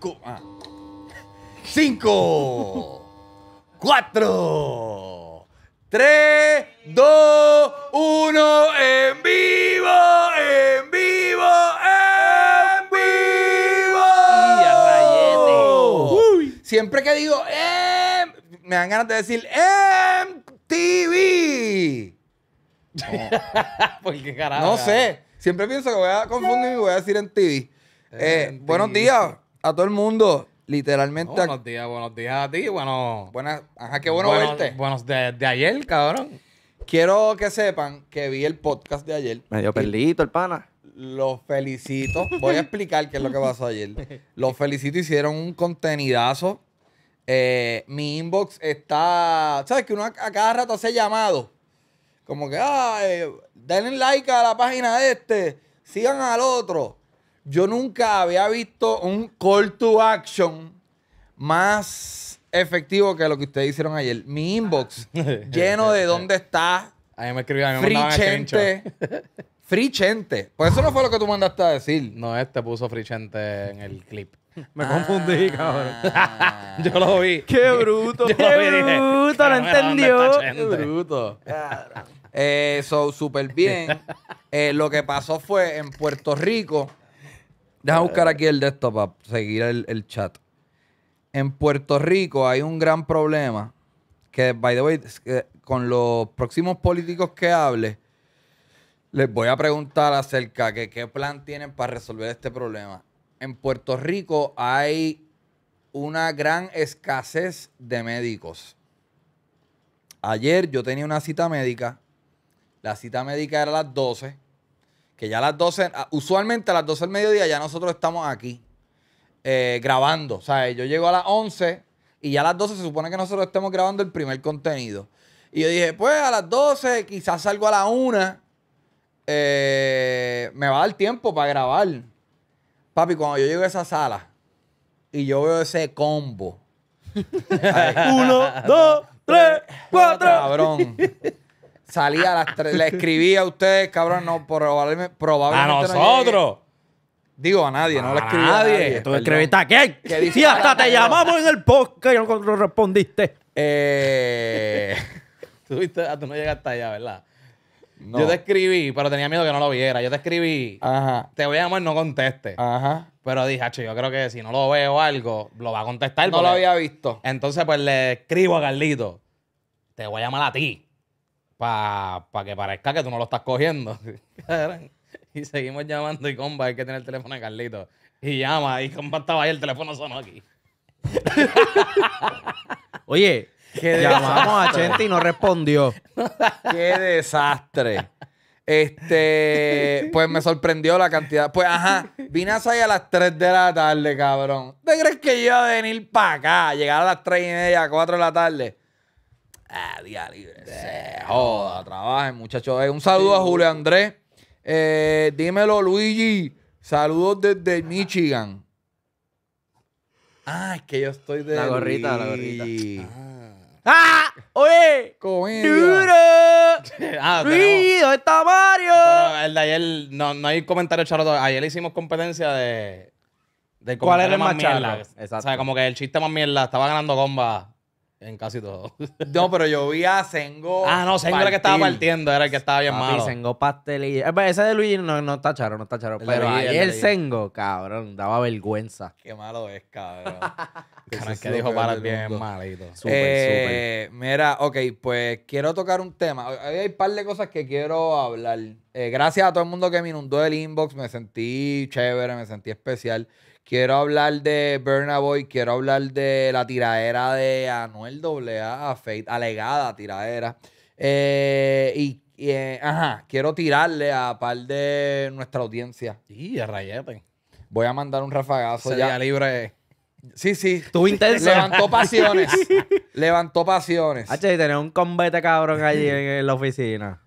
5 ah. Cinco, cuatro, tres, dos, uno, en vivo, en vivo, en vivo. Siempre que digo em, me dan ganas de decir en em, TV. Porque carajo. No sé. Siempre pienso que voy a confundir y voy a decir en TV. Eh, buenos días a todo el mundo. Literalmente. buenos días, buenos días a ti. Bueno. Buenas. Ajá, qué bueno verte. Buenos de, de ayer, cabrón. Quiero que sepan que vi el podcast de ayer. medio dio el pana. Los felicito. Voy a explicar qué es lo que pasó ayer. Los felicito, hicieron un contenidazo. Eh, mi inbox está. ¿Sabes? Que uno a, cada rato hace llamado. Como que, ah, denle like a la página de este, sigan al otro yo nunca había visto un call to action más efectivo que lo que ustedes hicieron ayer. Mi inbox lleno de dónde está. Ahí me escribían, a mí Frichente. Frichente. Pues eso no fue lo que tú mandaste a decir. No, este puso Frichente en el clip. Me confundí, ah. cabrón. yo lo vi. ¡Qué bruto! ¡Qué bruto! ¡Lo entendió! ¡Qué bruto! Eso, súper bien. lo que pasó fue en Puerto Rico Deja eh. buscar aquí el desktop para seguir el, el chat. En Puerto Rico hay un gran problema que, by the way, con los próximos políticos que hable, les voy a preguntar acerca de qué plan tienen para resolver este problema. En Puerto Rico hay una gran escasez de médicos. Ayer yo tenía una cita médica. La cita médica era a las 12 que ya a las 12, usualmente a las 12 del mediodía ya nosotros estamos aquí eh, grabando. O sea, yo llego a las 11 y ya a las 12 se supone que nosotros estemos grabando el primer contenido. Y yo dije, pues a las 12 quizás salgo a la 1. Eh, me va a dar tiempo para grabar. Papi, cuando yo llego a esa sala y yo veo ese combo. Uno, dos, tres, cuatro. Cabrón salía a las tres, Le escribí a ustedes, cabrón, no, probablemente. probablemente a nosotros. Digo, a nadie, no le escribí a nadie. Tú escribiste a quién. Si sí, hasta te llamamos en el podcast y no respondiste. Eh... Ah, tú, no llegaste allá, ¿verdad? Yo te escribí, pero tenía miedo que no lo viera. Yo te escribí, te voy a llamar, no conteste. Ajá. Pero dije, hacho, yo creo que si no lo veo algo, lo va a contestar. No lo había visto. Entonces, pues le escribo a Carlito, te voy a llamar a ti para pa que parezca que tú no lo estás cogiendo. y seguimos llamando y comba, hay que tener el teléfono de Carlito. Y llama, y comba estaba ahí, el teléfono sonó aquí. Oye, llamamos a Chente y no respondió. Qué desastre. Este, pues me sorprendió la cantidad. Pues ajá, vine a salir a las 3 de la tarde, cabrón. ¿Te crees que yo iba a venir para acá, llegar a las 3 y media, 4 de la tarde? Ah, día libre. Se joda, trabajen, muchachos. Eh, un saludo a Julio Andrés. Eh, dímelo, Luigi. Saludos desde Michigan. Ah, es que yo estoy de. La gorrita, la gorrita. Ah. ¡Ah! ¡Oye! ¡Comedia! ¡Duro! Ah, ¡Luigi, ¿dónde está Mario? Bueno, el de ayer, no, no hay comentario charro. Ayer hicimos competencia de. de ¿Cuál era el más, mierda? Exacto. O sea, como que el chiste más mierda. Estaba ganando comba en casi todo. no, pero yo vi a Sengo. Ah, no, Sengo era el que estaba partiendo, era el que estaba bien malo. Sengo pastelilla. Eh, pues, ese de Luigi no, no está charo, no está charo. pero ahí el Sengo, cabrón, daba vergüenza. Qué malo es, cabrón. es que dijo para bien malito. Súper, Eh, Mira, ok, pues quiero tocar un tema. Hay hay un par de cosas que quiero hablar. Eh, gracias a todo el mundo que me inundó el inbox. Me sentí chévere, me sentí especial. Quiero hablar de Burna Boy, quiero hablar de la tiradera de Anuel AA, a Faith, alegada tiradera. Eh, y, eh, ajá, quiero tirarle a par de nuestra audiencia. Y a Rayete. Voy a mandar un rafagazo ya. libre. Sí, sí. Tu intenso. Levantó pasiones. Levantó pasiones. H, tener un combate cabrón allí en la oficina.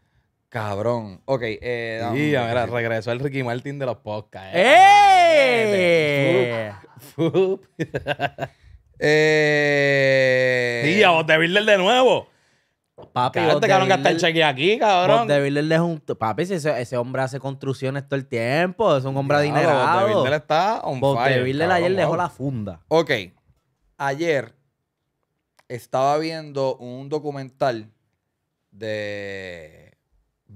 Cabrón. Ok, eh, mira, regresó el Ricky Martin de los podcasts. ¡Eh! ¡Eh! Fup. Eh, ¡Día! vos de de nuevo. Papi, Cállate, cabrón, que hasta el cheque aquí, cabrón. de Builder es un... Papi, ese, hombre hace construcciones todo el tiempo. Es un hombre Claro, ¡Vos de está on fire. de ayer dejó la funda. Ok. Ayer estaba viendo un documental de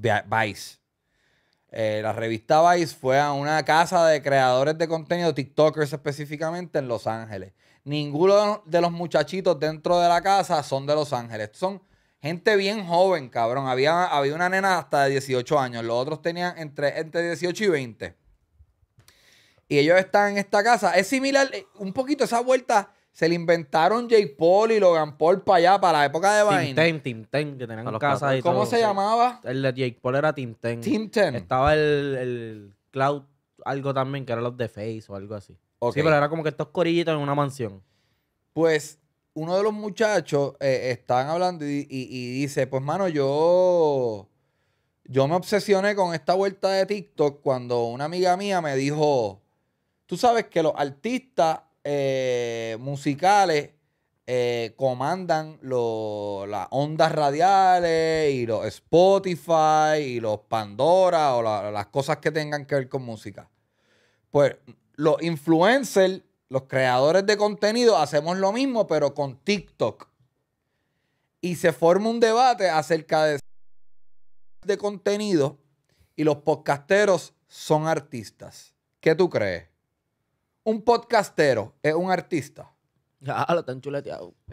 Vice. Eh, la revista Vice fue a una casa de creadores de contenido, TikTokers específicamente, en Los Ángeles. Ninguno de los muchachitos dentro de la casa son de Los Ángeles. Son gente bien joven, cabrón. Había, había una nena hasta de 18 años. Los otros tenían entre, entre 18 y 20. Y ellos están en esta casa. Es similar, eh, un poquito esa vuelta se le inventaron J. Paul y Logan Paul para allá, para la época de Vine. Tim Ten, Tim que tenían casas y ¿Cómo se llamaba? El de J. Paul era Tim Ten. Estaba el, Cloud, algo también, que era los de Face o algo así. Sí, pero era como que estos corillitos en una mansión. Pues uno de los muchachos eh, estaban están hablando y, dice, pues mano, yo, yo me obsesioné con esta vuelta de TikTok cuando una amiga mía me dijo, tú sabes que los artistas eh, musicales eh, comandan las ondas radiales y los Spotify y los Pandora o las cosas que tengan que ver con música. Pues los influencers, los creadores de contenido, hacemos lo mismo, pero con TikTok. Y se forma un debate acerca de, de contenido y los podcasteros son artistas. ¿Qué tú crees? un podcastero es un artista. Ah, lo están chuleteado.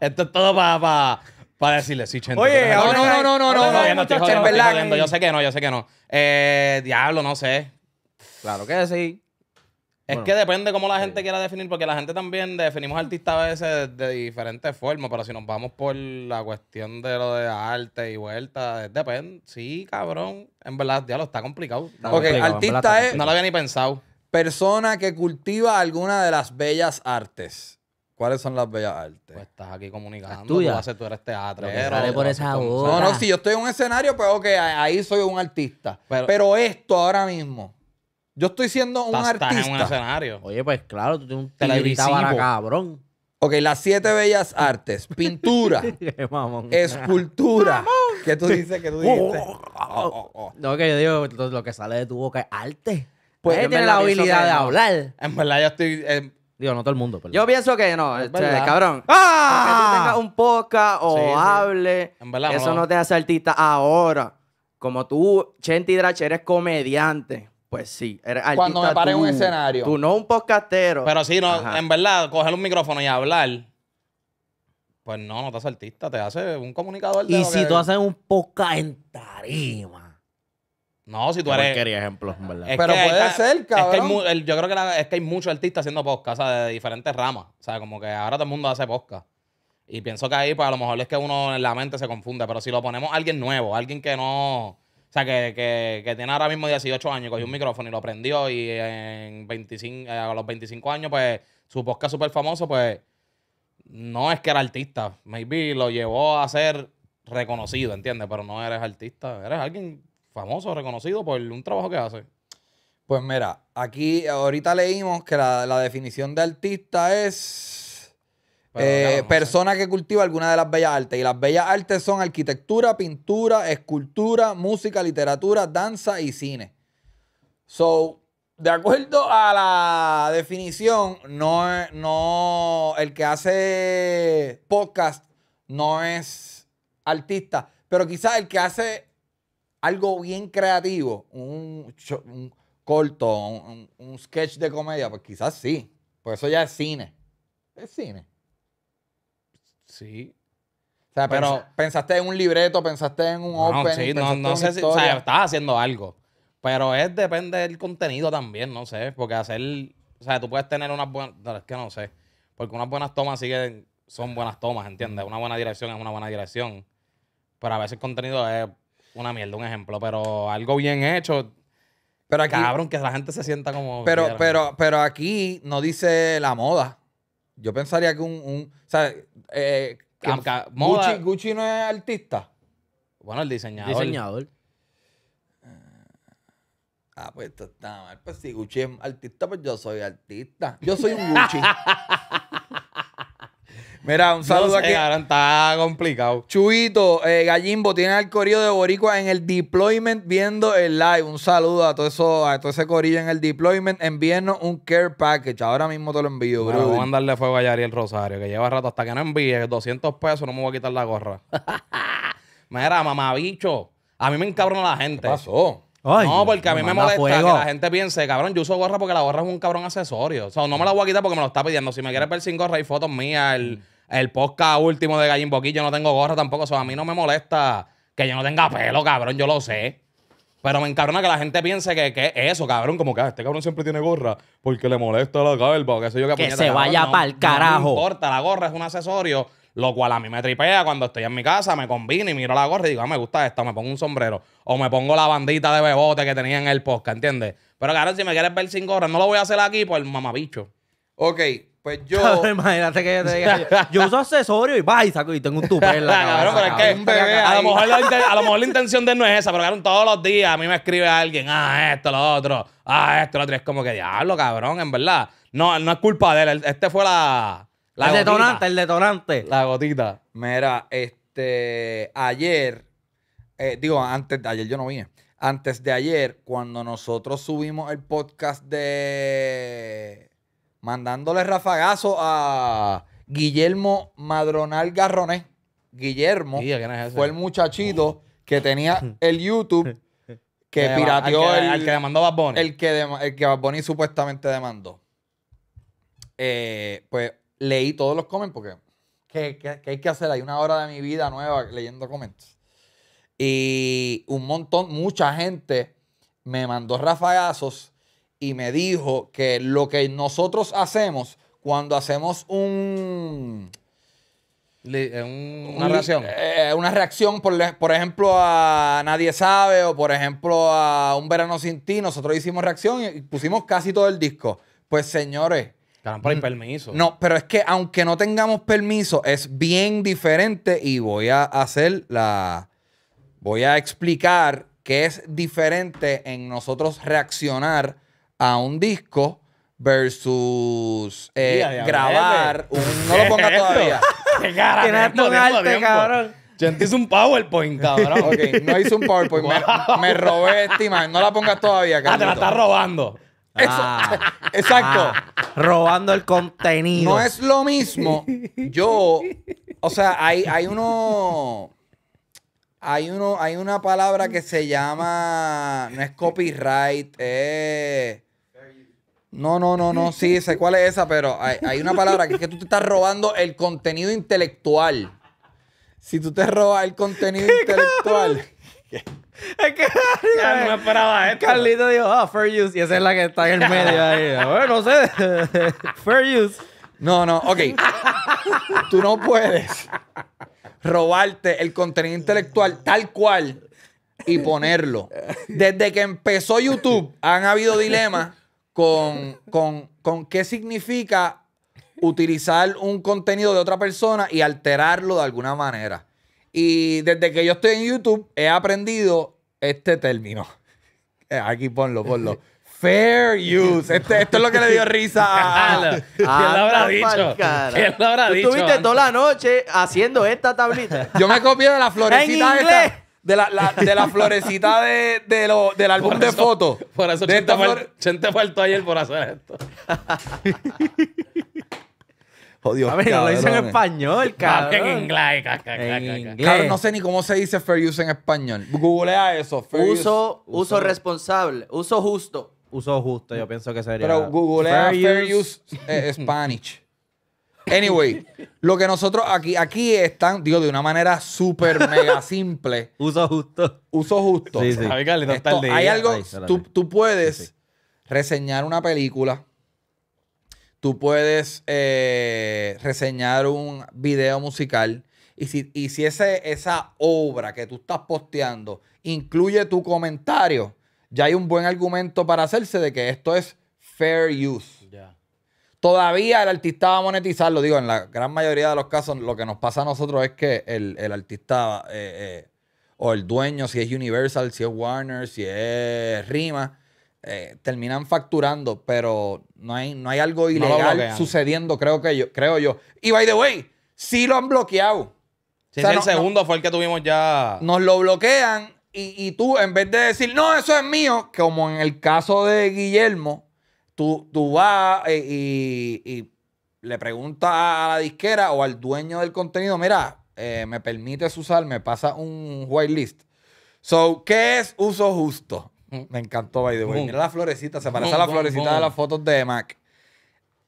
Esto es todo para decirle, sí, Chente. Oye, no, no, no, no, no, no, yo no sé que no, yo sé que no. Eh, diablo, no sé. Claro que sí. Es que depende cómo la gente quiera definir, porque la gente también definimos artista a veces de, diferentes formas, pero si nos vamos por la cuestión de lo de arte y vuelta, depende. Sí, cabrón. En verdad, ya lo está complicado. Porque artista es. No lo había ni pensado. Persona que cultiva alguna de las bellas artes. ¿Cuáles son las bellas artes? Pues estás aquí comunicando. Tú, tú eres teatro. por esa No, no, si yo estoy en un escenario, pues ok, ahí soy un artista. pero esto ahora mismo. Yo estoy siendo un artista. estás en un escenario. Oye, pues claro, tú tienes un televisor cabrón. Ok, las siete bellas artes. Pintura, escultura. ¿Qué tú dices? que tú oh, dices? Oh, oh, no, que yo digo, lo- lo que sale de tu boca es arte. Pues, tiene la habilidad de hablar. En verdad, yo estoy. Eh, digo, no todo el mundo, Yo pienso que no, cabrón. ¡Ah! Que tú tengas un poca o hable, En verdad, eso no. te hace artista ahora. Como tú, Chenti Drache eres comediante. Pues sí, eres artista Cuando me en un escenario. Tú no un podcastero. Pero sí, no, en verdad, coger un micrófono y hablar, pues no, no te artista, te hace un comunicador. y si tú haces un podcast en tarima. No, si tú eres... Quería ejemplos, en verdad. Pero puede ser, cabrón. yo creo que es que hay muchos artistas haciendo podcast, o sea, de diferentes ramas. O sea, como que ahora todo el mundo hace podcast. Y pienso que ahí, pues a lo mejor es que uno en la mente se confunde. Pero si lo ponemos a alguien nuevo, alguien que no o sea, que, que, que, tiene ahora mismo 18 años, cogió un micrófono y lo prendió y en 25, eh, a los 25 años, pues su podcast súper famoso, pues no es que era artista. Maybe lo llevó a ser reconocido, ¿entiendes? Pero no eres artista, eres alguien famoso, reconocido por un trabajo que hace. Pues mira, aquí ahorita leímos que la definición de artista es eh, persona que cultiva alguna de las bellas artes. Y las bellas artes son arquitectura, pintura, escultura, música, literatura, danza y cine. So, de acuerdo a la definición, no, no, el que hace podcast no es artista, pero quizás el que hace algo bien creativo, un, corto, un, un, sketch de comedia, pues quizás sí, Por pues eso ya es cine, es cine. Sí. O sea, pues, pero, pensaste en un libreto, pensaste en un open. no, sé si. O sea, estás haciendo algo. Pero es depende del contenido también, no sé. Porque hacer. O sea, tú puedes tener unas buenas. que no sé. Porque unas buenas tomas sí son buenas tomas, ¿entiendes? Una buena dirección es una buena dirección. Pero a veces el contenido es una mierda, un ejemplo. Pero algo bien hecho. Pero aquí, Cabrón, que la gente se sienta como. Pero, pero, pero aquí no dice la moda. Yo pensaría que un. un o sea, eh, Gucci, Gucci no es artista. Bueno, el diseñador. Diseñador. Ah, pues esto está mal. Pues si Gucci es artista, pues yo soy artista. Yo soy un Gucci. Mira, un saludo no sé, aquí. está complicado. Chuito, eh, Gallimbo, tiene al corillo de Boricua en el deployment viendo el live. Un saludo a todo eso, a todo ese corillo en el deployment. Envíenos un care package. Ahora mismo te lo envío, bro. voy a mandarle fuego a Yari el Rosario, que lleva rato hasta que no envíe 200 pesos, no me voy a quitar la gorra. Mira, mamabicho. A mí me encabrona la gente. ¿Qué pasó? no, porque a mí me molesta que la gente piense, cabrón, yo uso gorra porque la gorra es un cabrón accesorio. O sea, no me la voy a quitar porque me lo está pidiendo. Si me quieres ver sin gorra, hay fotos mías, el, mm el podcast último de Gallín Boquillo, no tengo gorra tampoco. O a mí no me molesta que yo no tenga pelo, cabrón, yo lo sé. Pero me encabrona que la gente piense que, que eso, cabrón, como que ah, este cabrón siempre tiene gorra porque le molesta la calva o yo Que se vaya para pa'l carajo. No importa, la gorra es un accesorio, lo cual a mí me tripea cuando estoy en mi casa, me combino y miro la gorra y digo, ah, me gusta esta, me pongo un sombrero. O me pongo la bandita de bebote que tenía en el podcast, ¿entiendes? Pero cabrón, si me quieres ver sin gorra, no lo voy a hacer aquí por el mamabicho. Ok, pues yo. Imagínate que yo te diga. Yo uso accesorio y va y saco y tengo un tuperla. la pero es que a, lo mejor la, intención de él no es esa, pero claro, todos los días a mí me escribe alguien, ah, esto, lo otro, ah, esto, lo otro. Es como que diablo, cabrón, en verdad. No, no es culpa de él. Este fue la. el detonante, el detonante. La gotita. Mira, este, ayer, eh, digo, antes de ayer yo no vi Antes de ayer, cuando nosotros subimos el podcast de mandándole rafagazo a Guillermo Madronal Garroné. Guillermo fue el muchachito que tenía el YouTube que pirateó el. que demandó El que, que supuestamente demandó. Eh, pues leí todos los comments porque. ¿qué, qué, hay que hacer? Hay una hora de mi vida nueva leyendo comments. Y un montón, mucha gente me mandó rafagazos y me dijo que lo que nosotros hacemos cuando hacemos un... Eh, una reacción. Eh, una reacción, por, por, ejemplo, a Nadie Sabe o por ejemplo a Un Verano Sin Ti, nosotros hicimos reacción y pusimos casi todo el disco. Pues señores... Caramba, el permiso. No, pero es que aunque no tengamos permiso, es bien diferente y voy a hacer la... Voy a explicar qué es diferente en nosotros reaccionar a un disco versus eh, grabar un... No lo pongas todavía. Tienes tu arte, cabrón. Gente hice un PowerPoint, cabrón. ok, no hice un PowerPoint. me, robé esta imagen. No la pongas todavía, cabrón. Ah, te la estás robando. Ah. exacto. Ah, robando el contenido. No es lo mismo. Yo, o sea, hay, hay uno. Hay uno, hay una palabra que se llama. No es copyright, eh. No, no, no, no. Sí, sé cuál es esa, pero hay, una palabra que es que tú te estás robando el contenido intelectual. Si tú te robas el contenido intelectual. Es que no esperaba eh, Carlito dijo, ah, fair use. Y esa es la que está en el medio ahí. Bueno, no sé. fair use. No, no, ok. tú no puedes robarte el contenido intelectual tal cual y ponerlo. Desde que empezó YouTube han habido dilemas con, con, qué significa utilizar un contenido de otra persona y alterarlo de alguna manera. Y desde que yo estoy en YouTube he aprendido este término. Eh, aquí ponlo, ponlo. Fair use. Este, esto es lo que le dio risa a ah, ¿Quién lo habrá ah, dicho? ¿Quién lo habrá dicho? Estuviste toda la noche haciendo esta tablita. Yo me copié de la florecita esta de la, de la florecita de, de lo- del álbum de fotos. Por eso Chente, fal- ayer por hacer esto. Jodido, A ver, lo dice en español, Cabrón. En inglés. no sé ni cómo se dice fair use en español. Googlea eso. Uso, responsable, uso justo. Uso justo, yo pienso que sería. Pero googlea fair use, en eh, Spanish. Anyway, lo que nosotros aquí, aquí están, digo, de una manera súper mega simple. Uso justo. Uso justo. Sí, sí. hay algo, tú, puedes reseñar una película, tú puedes eh, reseñar un video musical, y si, y ese, esa obra que tú estás posteando incluye tu comentario, ya hay un buen argumento para hacerse de que esto es fair use. Todavía el artista va a monetizarlo. Digo, en la gran mayoría de los casos, lo que nos pasa a nosotros es que el, el artista eh, eh, o el dueño, si es Universal, si es Warner, si es Rima, eh, terminan facturando, pero no hay, no hay algo ilegal sucediendo, creo que yo, creo yo. Y by the way, sí lo han bloqueado. el segundo fue el que tuvimos ya. Nos lo bloquean y, y, tú, en vez de decir, no, eso es mío, como en el caso de Guillermo, tú, vas eh, y, le preguntas a la disquera o al dueño del contenido, mira, eh, me permites usar, me pasa un whitelist. So, ¿qué es uso justo? Me encantó, by the way. Mira la florecita, se parece a la florecita de las fotos de Mac.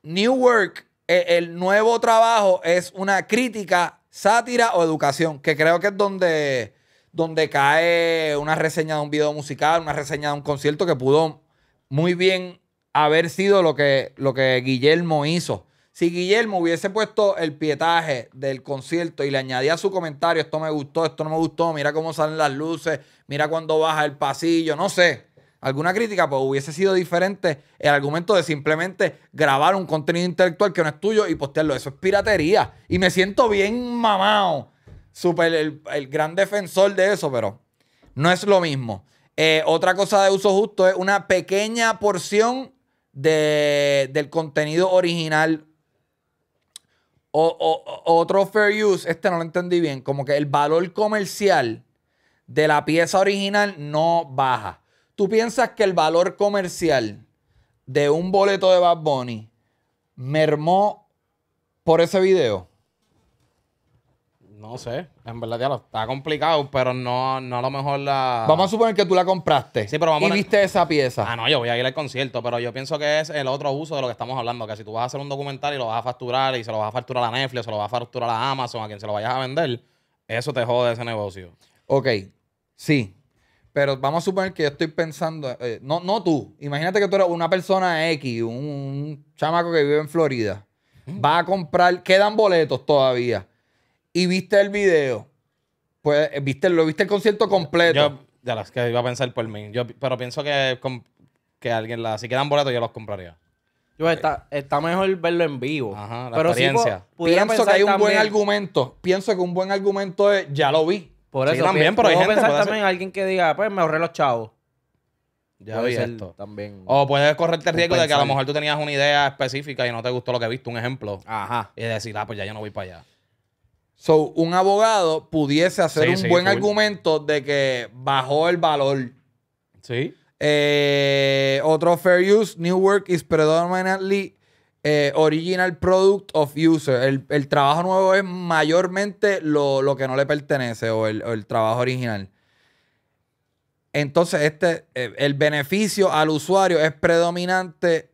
New Work, e, el nuevo trabajo, es una crítica, sátira o educación, que creo que es donde, donde cae una reseña de un video musical, una reseña de un concierto que pudo muy bien haber sido lo que, lo que Guillermo hizo. Si Guillermo hubiese puesto el pietaje del concierto y le añadía su comentario, esto me gustó, esto no me gustó, mira cómo salen las luces, mira cuando baja el pasillo, no sé, alguna crítica, pues hubiese sido diferente el argumento de simplemente grabar un contenido intelectual que no es tuyo y postearlo. Eso es piratería. Y me siento bien mamado, super el, gran defensor de eso, pero no es lo mismo. Eh, otra cosa de uso justo es una pequeña porción de, del contenido original. O, o, otro fair use, este no lo entendí bien, como que el valor comercial de la pieza original no baja. ¿Tú piensas que el valor comercial de un boleto de Bad Bunny mermó por ese video? No sé, en verdad ya está complicado, pero no, no a lo mejor la. Vamos a suponer que tú la compraste. Sí, pero vamos y viste esa pieza. Ah, no, yo voy a ir al concierto, pero yo pienso que es el otro uso de lo que estamos hablando, que si tú vas a hacer un documental y lo vas a facturar y se lo vas a facturar a Netflix, se lo vas a facturar a Amazon, a quien se lo vayas a vender, eso te jode ese negocio. Ok, sí. Pero vamos a suponer que yo estoy pensando, eh, no, no tú, imagínate que tú eres una persona X, un, chamaco que vive en Florida, va a comprar, quedan boletos todavía y viste el video, pues eh, viste, lo viste el concierto completo. Yo, de las que iba a pensar por mí. Yo, pero pienso que, que alguien la, si quedan boletos, yo los compraría. Yo, está, está, mejor verlo en vivo. la pero experiencia. Pues, pienso que hay un buen argumento. Pienso que un buen argumento es ya lo vi. Por eso. también, también en alguien que diga, ah, pues me ahorré los chavos. Ya vi esto. También. O puedes correrte el riesgo de que a lo mejor tú tenías una idea específica y no te gustó lo que viste, un ejemplo. Ajá. Y decir, ah, pues ya yo no voy para allá. So, un abogado pudiese hacer un buen argumento de que bajó el valor. Sí. Eh, otro fair use, new work is predominantly eh, original product of user. El, trabajo nuevo es mayormente lo, que no le pertenece o el, trabajo original. Entonces, este, eh, el beneficio al usuario es predominante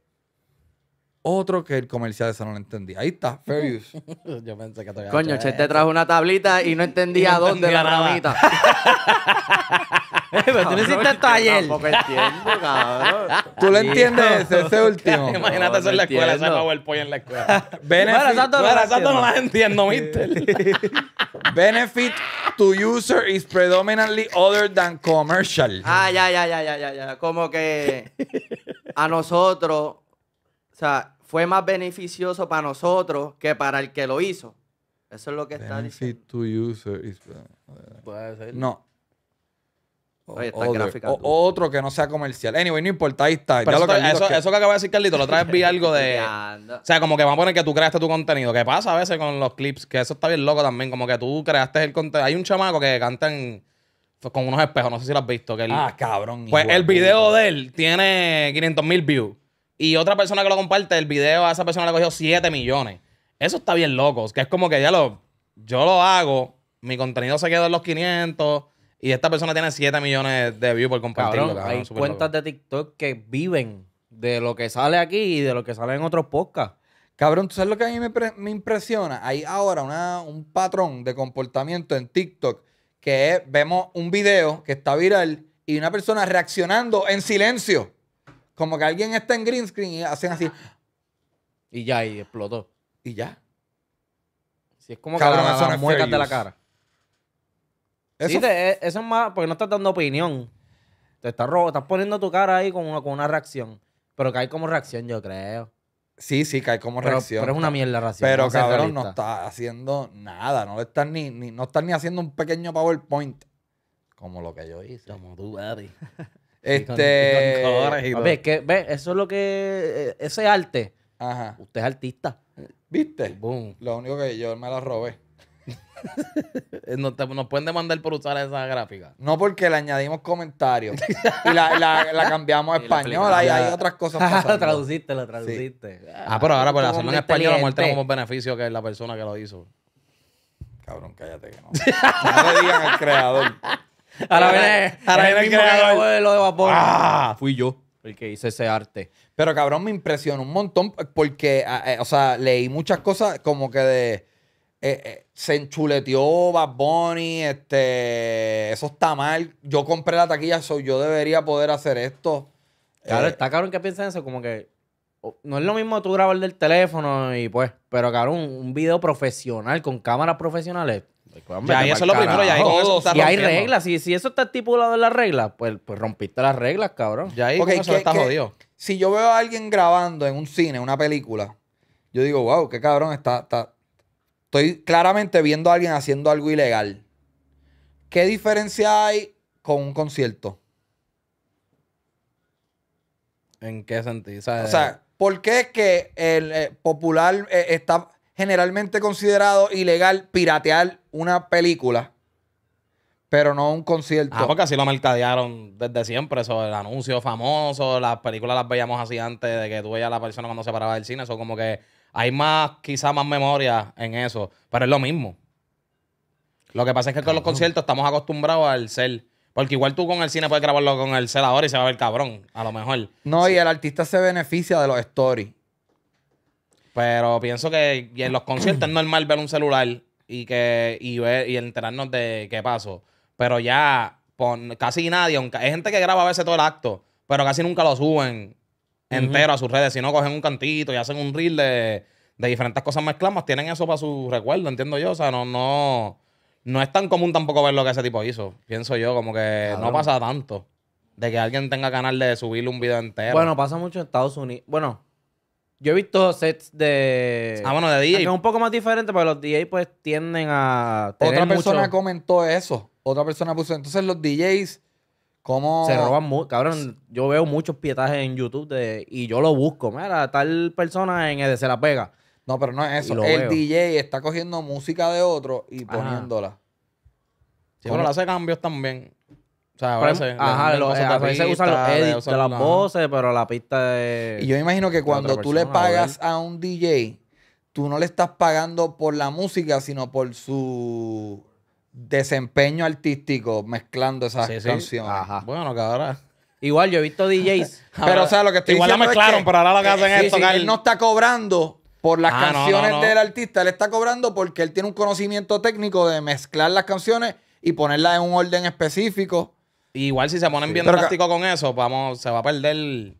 otro que el comercial esa no lo entendía. Ahí está, fair Yo pensé que todavía Coño, Che te trajo una tablita y no entendía dónde la ramita. Pero tú no hiciste esto ayer. entiendo, cabrón. ¿Tú lo entiendes ese, último? Imagínate eso en la escuela, ese pollo en la escuela. Bueno, Exacto, no, las entiendo, mister. Benefit to user is predominantly other than commercial. Ah, ya, ya, ya, ya, ya, ya. Como que a nosotros, o sea, fue más beneficioso para nosotros que para el que lo hizo. Eso es lo que está diciendo. Uh, no. o, otro que no sea comercial. Anyway, no importa, ahí está. eso, que... eso, acaba de decir Carlito, la otra vez vi algo de. o sea, como que vamos a poner que tú creaste tu contenido. Que pasa a veces con los clips, que eso está bien loco también. Como que tú creaste el contenido. Hay un chamaco que canta pues, con unos espejos, no sé si lo has visto. Que ah, cabrón. Pues el video de él tiene 500 mil views y otra persona que lo comparte, el video a esa persona le cogió 7 millones. Eso está bien loco. Que es como que ya lo. Yo lo hago, mi contenido se quedó en los 500 y esta persona tiene 7 millones de views por compartirlo. Cabrón, hay cuentas de TikTok que viven de lo que sale aquí y de lo que sale en otros podcasts. Cabrón, ¿tú sabes lo que a mí me, impresiona? Hay ahora un patrón de comportamiento en TikTok que es, vemos un video que está viral y una persona reaccionando en silencio. Como que alguien está en green screen y hacen así. Y ya, y explotó. Y ya. Si es como que la, muecas de la cara. Eso, sí, eh, eso es más, porque no estás dando opinión. Te estás, robo, estás poniendo tu cara ahí con una, con una reacción. Pero cae como reacción, yo creo. Sí, sí, cae como reacción. Pero es una mierda reacción. Pero cabrón, no está haciendo nada. No estás ni, no está ni haciendo un pequeño PowerPoint. Como lo que yo hice. Como tú, Este. que, ve, eso es lo que. Eh, ese arte. Ajá. Usted es artista. ¿Viste? Lo único que yo me la robé. nos, pueden demandar por usar esa gráfica. No, porque le añadimos comentarios. y la, la, cambiamos a español y hay otras cosas. la traduciste, la traduciste. Ah, pero ahora por pues, hacerlo en español lo muestra como beneficio que es la persona que lo hizo. Cabrón, cállate que no. no le digan al creador. Ahora viene, el de lo de ah. fui yo el que hice ese arte. Pero cabrón, me impresionó un montón porque, ah, eh, o sea, leí muchas cosas como que de. Eh, eh, se enchuleteó Bad Bunny, este, eso está mal. Yo compré la taquilla, yo debería poder hacer esto. Claro, está cabrón que piensa eso, como que no es lo mismo tú grabar del teléfono y pues, pero cabrón, un video profesional con cámaras profesionales ya, eso es lo primero, ya Y hay reglas, si, si eso está estipulado en las reglas, pues, pues rompiste las reglas, cabrón. Ya ahí está Si yo veo a alguien grabando en un cine, una película, yo digo, wow, qué cabrón, está, Estoy claramente viendo a alguien haciendo algo ilegal. ¿Qué diferencia hay con un concierto? ¿En qué sentido? O sea, ¿por qué es que el eh, popular eh, está generalmente considerado ilegal piratear una película, pero no un concierto. Ah, porque así lo mercadearon desde siempre, eso, el anuncio famoso, las películas las veíamos así antes de que tú veías a la persona cuando se paraba del cine, eso como que hay más, quizá más memoria en eso, pero es lo mismo. Lo que pasa es que con los conciertos estamos acostumbrados al ser. Porque igual tú con el cine puedes grabarlo con el cel y se va a ver cabrón, a lo mejor. No, y el artista se beneficia de los stories. Pero pienso que en los conciertos es normal ver un celular y que y y enterarnos de qué pasó. Pero ya casi nadie, aunque hay gente que graba a veces todo el acto, pero casi nunca lo suben entero a sus redes, Si no, cogen un cantito y hacen un reel de, diferentes cosas mezcladas, tienen eso para su recuerdo, entiendo yo. O sea, no, no, no es tan común tampoco ver lo que ese tipo hizo. Pienso yo, como que no pasa tanto de que alguien tenga canal de subirle un video entero. Bueno, pasa mucho en Estados Unidos. Bueno, yo he visto sets de. Ah, bueno, de DJ. Es un poco más diferente, pero los DJs pues tienden a. Otra persona comentó eso. Otra persona puso. Entonces los DJs. ¿Cómo? Se roban mucho. Cabrón, yo veo muchos pietajes en YouTube de, y yo lo busco. Mira, tal persona en el de Se la pega. No, pero no es eso. El DJ está cogiendo música de otro y poniéndola. bueno, hace cambios también. O sea, se, eh, a veces usan los edits de las voces, pero la pista de. Y yo me imagino que cuando tú le pagas a, un DJ, tú no le estás pagando por la música, sino por su desempeño artístico mezclando esas canciones. Ajá. Bueno, que Igual yo he visto DJs. pero o sea, lo que estoy Igual diciendo la mezclaron, pero ahora lo que eh, hacen es Él no está cobrando por las ah, canciones del artista, él está cobrando porque él tiene un conocimiento técnico de mezclar las canciones y ponerlas en un orden específico Igual si se ponen bien drástico drásticos con eso, vamos, se va a perder.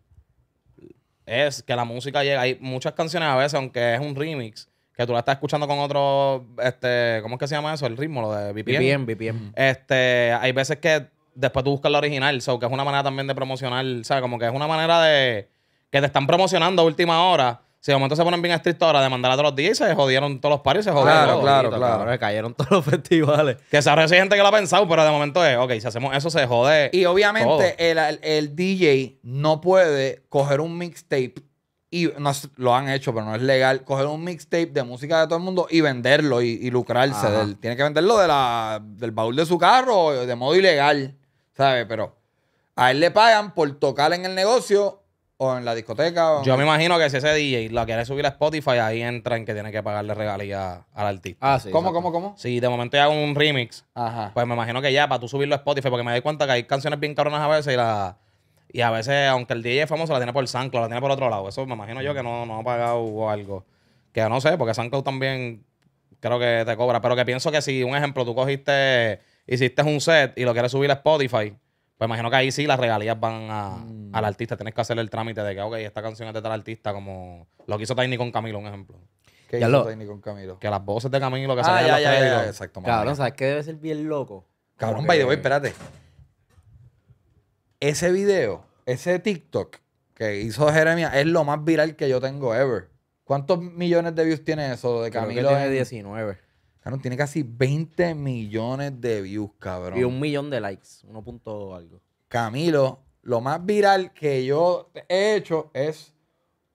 Es que la música llega. Hay muchas canciones a veces, aunque es un remix, que tú la estás escuchando con otro. este ¿Cómo es que se llama eso? El ritmo, lo de BPM. BPM, Este, hay veces que después tú buscas la original, que es una manera también de promocionar. O como que es una manera de. que te están promocionando a última hora si de momento se ponen bien estrictos ahora de mandar a todos los días, se jodieron todos los pares, se jodieron. Claro, todos, claro, claro, Se cayeron todos los festivales. Que se gente que lo ha pensado, pero de momento es, ok, si hacemos eso, se jode. Y obviamente el, DJ no puede coger un mixtape. Y lo han hecho, pero no es legal. Coger un mixtape de música de todo el mundo y venderlo y, lucrarse. tiene que venderlo de del baúl de su carro de modo ilegal. ¿Sabes? Pero a él le pagan por tocar en el negocio o en la discoteca. Yo me imagino que si ese DJ la quiere subir a Spotify, ahí entra en que tiene que pagarle regalías al artista. Ah, sí. ¿Cómo, cómo, cómo? Si de momento hago un remix, Ajá. pues me imagino que ya para tú subirlo a Spotify, porque me doy cuenta que hay canciones bien caronas a veces y la. Y a veces, aunque el DJ es famoso, la tiene por sanclo la tiene por otro lado. Eso me imagino yo que no, no ha pagado o algo. Que no sé, porque sanclo también creo que te cobra. Pero que pienso que si, un ejemplo, tú cogiste, hiciste un set y lo quieres subir a Spotify, pues imagino que ahí sí las regalías van mm. al artista. Tienes que hacer el trámite de que, ok, esta canción es de tal artista, como lo que hizo Tiny con Camilo, un ejemplo. ¿Qué hizo con Camilo? Que las voces de Camilo que ah, en los ya, ya, Exacto, Cabrón, ¿sabes qué debe ser bien loco? Cabrón, by the way, espérate. Ese video, ese TikTok que hizo Jeremia es lo más viral que yo tengo ever. ¿Cuántos millones de views tiene eso de Camilo? Creo que 19 tiene casi 20 millones de views, cabrón. Y un millón de likes, uno punto algo. Camilo, lo más viral que yo he hecho es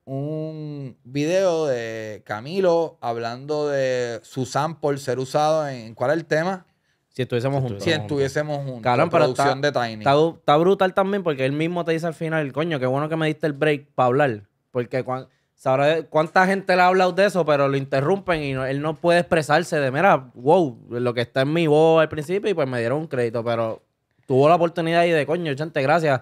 un video de Camilo hablando de Susan sample ser usado en. ¿Cuál es el tema? Si estuviésemos juntos. Si estuviésemos juntos. Cabrón, producción de Tiny. está, brutal también porque él mismo te dice al final, coño, qué bueno que me diste el break para hablar. Porque cuando, Sabrá cuánta gente le ha hablado de eso, pero lo interrumpen y él no puede expresarse de, mira, wow, lo que está en mi voz al principio y pues me dieron un crédito, pero tuvo la oportunidad y de coño, gente, gracias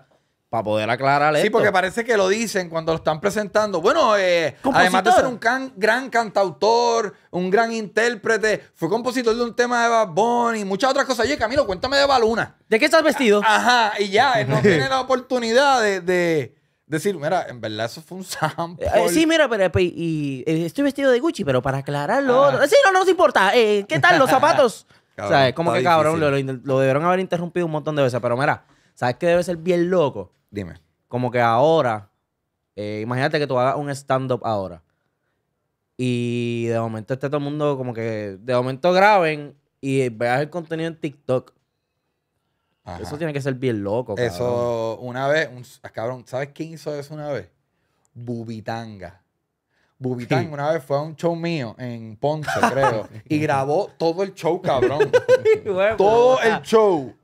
para poder aclarar Sí, porque parece que lo dicen cuando lo están presentando. Bueno, eh, además de ser un gran cantautor, un gran intérprete, fue compositor de un tema de Bad Bunny y muchas otras cosas. Oye, Camilo, cuéntame de Baluna. ¿De qué estás vestido? Ajá, y ya, él no tiene la oportunidad de decir, mira, en verdad eso fue un sample. Eh, sí, mira, pero, pues, y, eh, estoy vestido de Gucci, pero para aclararlo. Ah. Sí, no, no nos importa. Eh, ¿Qué tal los zapatos? sea, es Como que cabrón, lo, lo, debieron haber interrumpido un montón de veces. Pero mira, ¿sabes qué debe ser bien loco? Dime. Como que ahora, imagínate que tú hagas un stand-up ahora. Y de momento esté todo el mundo como que, de momento graben y veas el contenido en TikTok. Eso tiene que ser bien loco, cabrón. Eso, una vez, cabrón, ¿sabes quién hizo eso una vez? Bubitanga. Bubitanga una vez fue a un show mío en Ponce, creo, y grabó todo el show, cabrón. todo el show.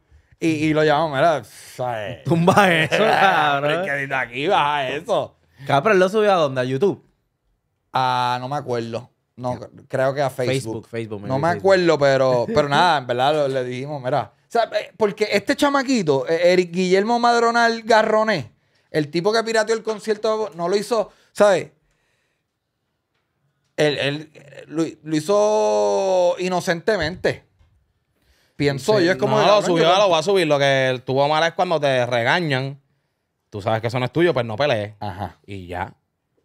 Y, lo llamó mira, tumba eso, cabrón. que aquí baja eso. Cabrón, ¿lo subió a dónde? ¿A YouTube? Ah, no me acuerdo. No, creo que a Facebook. Facebook, Facebook. No me acuerdo, pero, pero nada, en verdad le dijimos, mira, eh, porque este chamaquito, eh, Eric Guillermo Madronal Garroné, el tipo que pirateó el concierto, no lo hizo, ¿sabes? Él, eh, lo, hizo inocentemente. Pienso yo, es como. No, lo subió, lo voy a subir. Lo que tuvo mal es cuando te regañan. Tú sabes que eso no es tuyo, pues no pelees. Ajá. Y ya.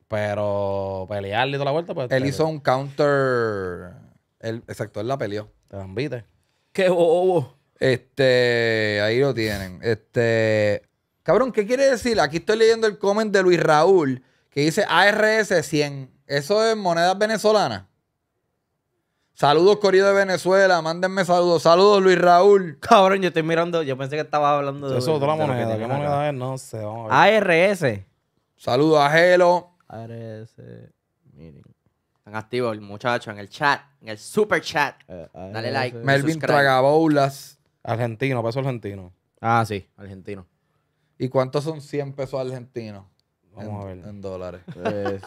Pero pelearle toda la vuelta, pues, Él hizo un counter. Él, exacto, él la peleó. Te la ¡Qué bobo! Este, ahí lo tienen. Este, cabrón, ¿qué quiere decir? Aquí estoy leyendo el comment de Luis Raúl que dice ARS 100. Eso es moneda venezolana? Saludos, Corrido de Venezuela. Mándenme saludos. Saludos, Luis Raúl. Cabrón, yo estoy mirando. Yo pensé que estaba hablando de. Eso es otra moneda. ¿Qué moneda es? No sé. Vamos a ver. ARS. Saludos a Gelo. ARS. Miren. Están activos el muchacho en el chat, en el super chat. Eh, Dale like. Melvin Tragaboulas. Argentino, peso argentino. Ah, sí, argentino. ¿Y cuánto son 100 pesos argentinos? Vamos a ver. En dólares.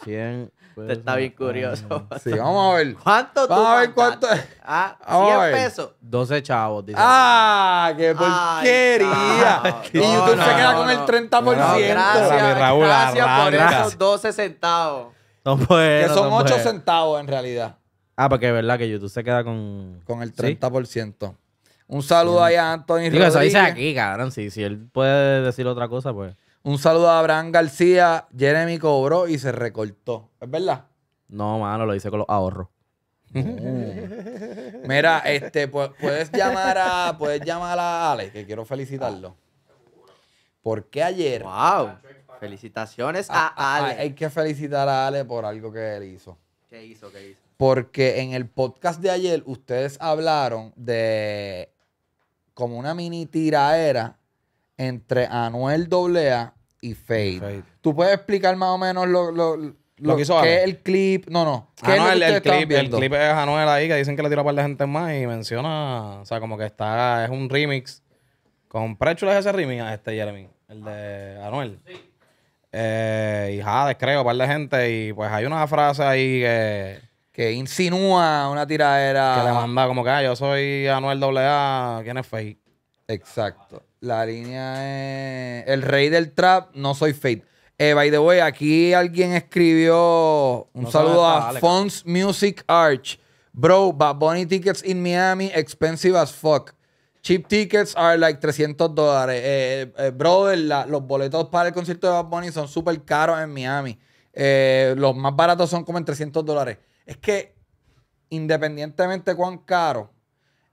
100. Eh, Te está bien curioso. Sí, vamos a ver. ¿Cuánto Vamos a ver cuánto es. Ah, 100 pesos. 12 chavos, dice. ¡Ah! ¡Qué porquería! y YouTube se queda con el 30%. gracias, gracias, Raúl, gracias por esos 12 centavos. No puede. Que son 8 centavos en realidad. Ah, porque es verdad que YouTube se queda con. Con el 30%. Un saludo a Anthony Digo, Eso dice aquí, cabrón. Si, él puede decir otra cosa, pues. Un saludo a Abraham García. Jeremy cobró y se recortó. ¿Es verdad? No, mano, lo dice con los ahorros. Oh. Mira, este, puedes llamar a, puedes llamar a Ale, que quiero felicitarlo. Porque ayer. Wow. Felicitaciones a, a ah, ah, Ale. Hay que felicitar a Ale por algo que él hizo. ¿Qué hizo? ¿Qué hizo? Porque en el podcast de ayer ustedes hablaron de como una mini tiradera entre Anuel Doblea y Fade. ¿Tú puedes explicar más o menos lo, que hizo es el clip? No, no. el, clip, el clip es Anuel ahí, que dicen que le tira a par de gente más y menciona, o sea, como que está, es un remix. Con Prechulo es ese remix, este Jeremy, el de Anuel. Sí. Eh, y Jades, creo, un par de gente. Y pues hay una frase ahí que que insinúa una tiradera. Que le manda como que ah, yo soy Anuel AA, ¿quién es Fate? Exacto. La línea es. El rey del trap, no soy Fate. Eh, by the way, aquí alguien escribió un saludo a dale, Music Arch. Bro, Bad Bunny tickets in Miami, expensive as fuck. Cheap tickets are like 300 dólares. Eh, eh, eh brother, los boletos para el concierto de Bad Bunny son súper caros en Miami. Eh, los más baratos son como en 300 dólares es que independientemente cuán caro,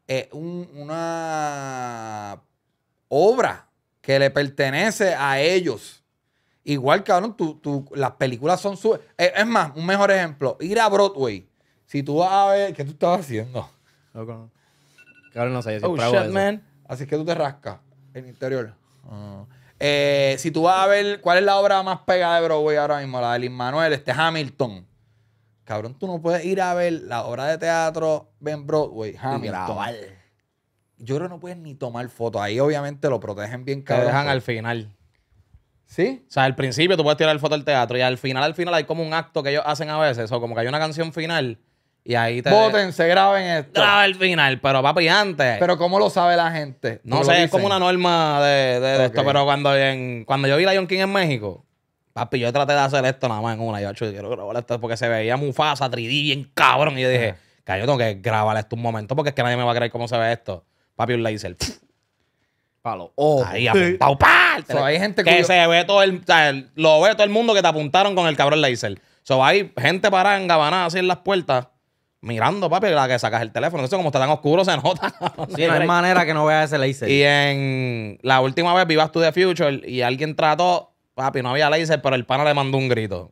es una obra que le pertenece a ellos. Igual, cabrón, las películas son su... Eh, es más, un mejor ejemplo, ir a Broadway. Si tú vas a ver... ¿Qué tú estás haciendo? Cabrón, no sé, yo oh, Así que tú te rascas el interior. Ah. Eh, si tú vas a ver cuál es la obra más pegada de Broadway ahora mismo, la de Lin Manuel, este Hamilton. Cabrón, tú no puedes ir a ver la obra de teatro Ben Broadway, mira, Yo creo que no puedes ni tomar foto. Ahí obviamente lo protegen bien, Te dejan al final. ¿Sí? O sea, al principio tú puedes tirar foto del teatro y al final, al final hay como un acto que ellos hacen a veces. O como que hay una canción final y ahí te... se graben esto. Graben el final, pero papi, antes. Pero ¿cómo lo sabe la gente? No sé, es como una norma de, esto, pero cuando, cuando yo vi Lion King en México, Papi, yo traté de hacer esto nada más en una. Yo, yo quiero grabar esto porque se veía Mufasa 3D bien cabrón. Y yo dije, que yo tengo que grabar esto un momento porque es que nadie me va a creer cómo se ve esto. Papi, un laser. Palo. ahí apuntado. ¡Pah! hay gente que se ve todo el, o Lo ve todo el mundo que te apuntaron con el cabrón laser. So, hay gente parada en Gabaná así en las puertas mirando, papi, la que sacas el teléfono. Eso como está tan oscuro, se nota. sí, no hay manera que no vea ese laser. Y en la última vez vivas tú de Future y alguien trató Papi, no había laser, pero el pana le mandó un grito.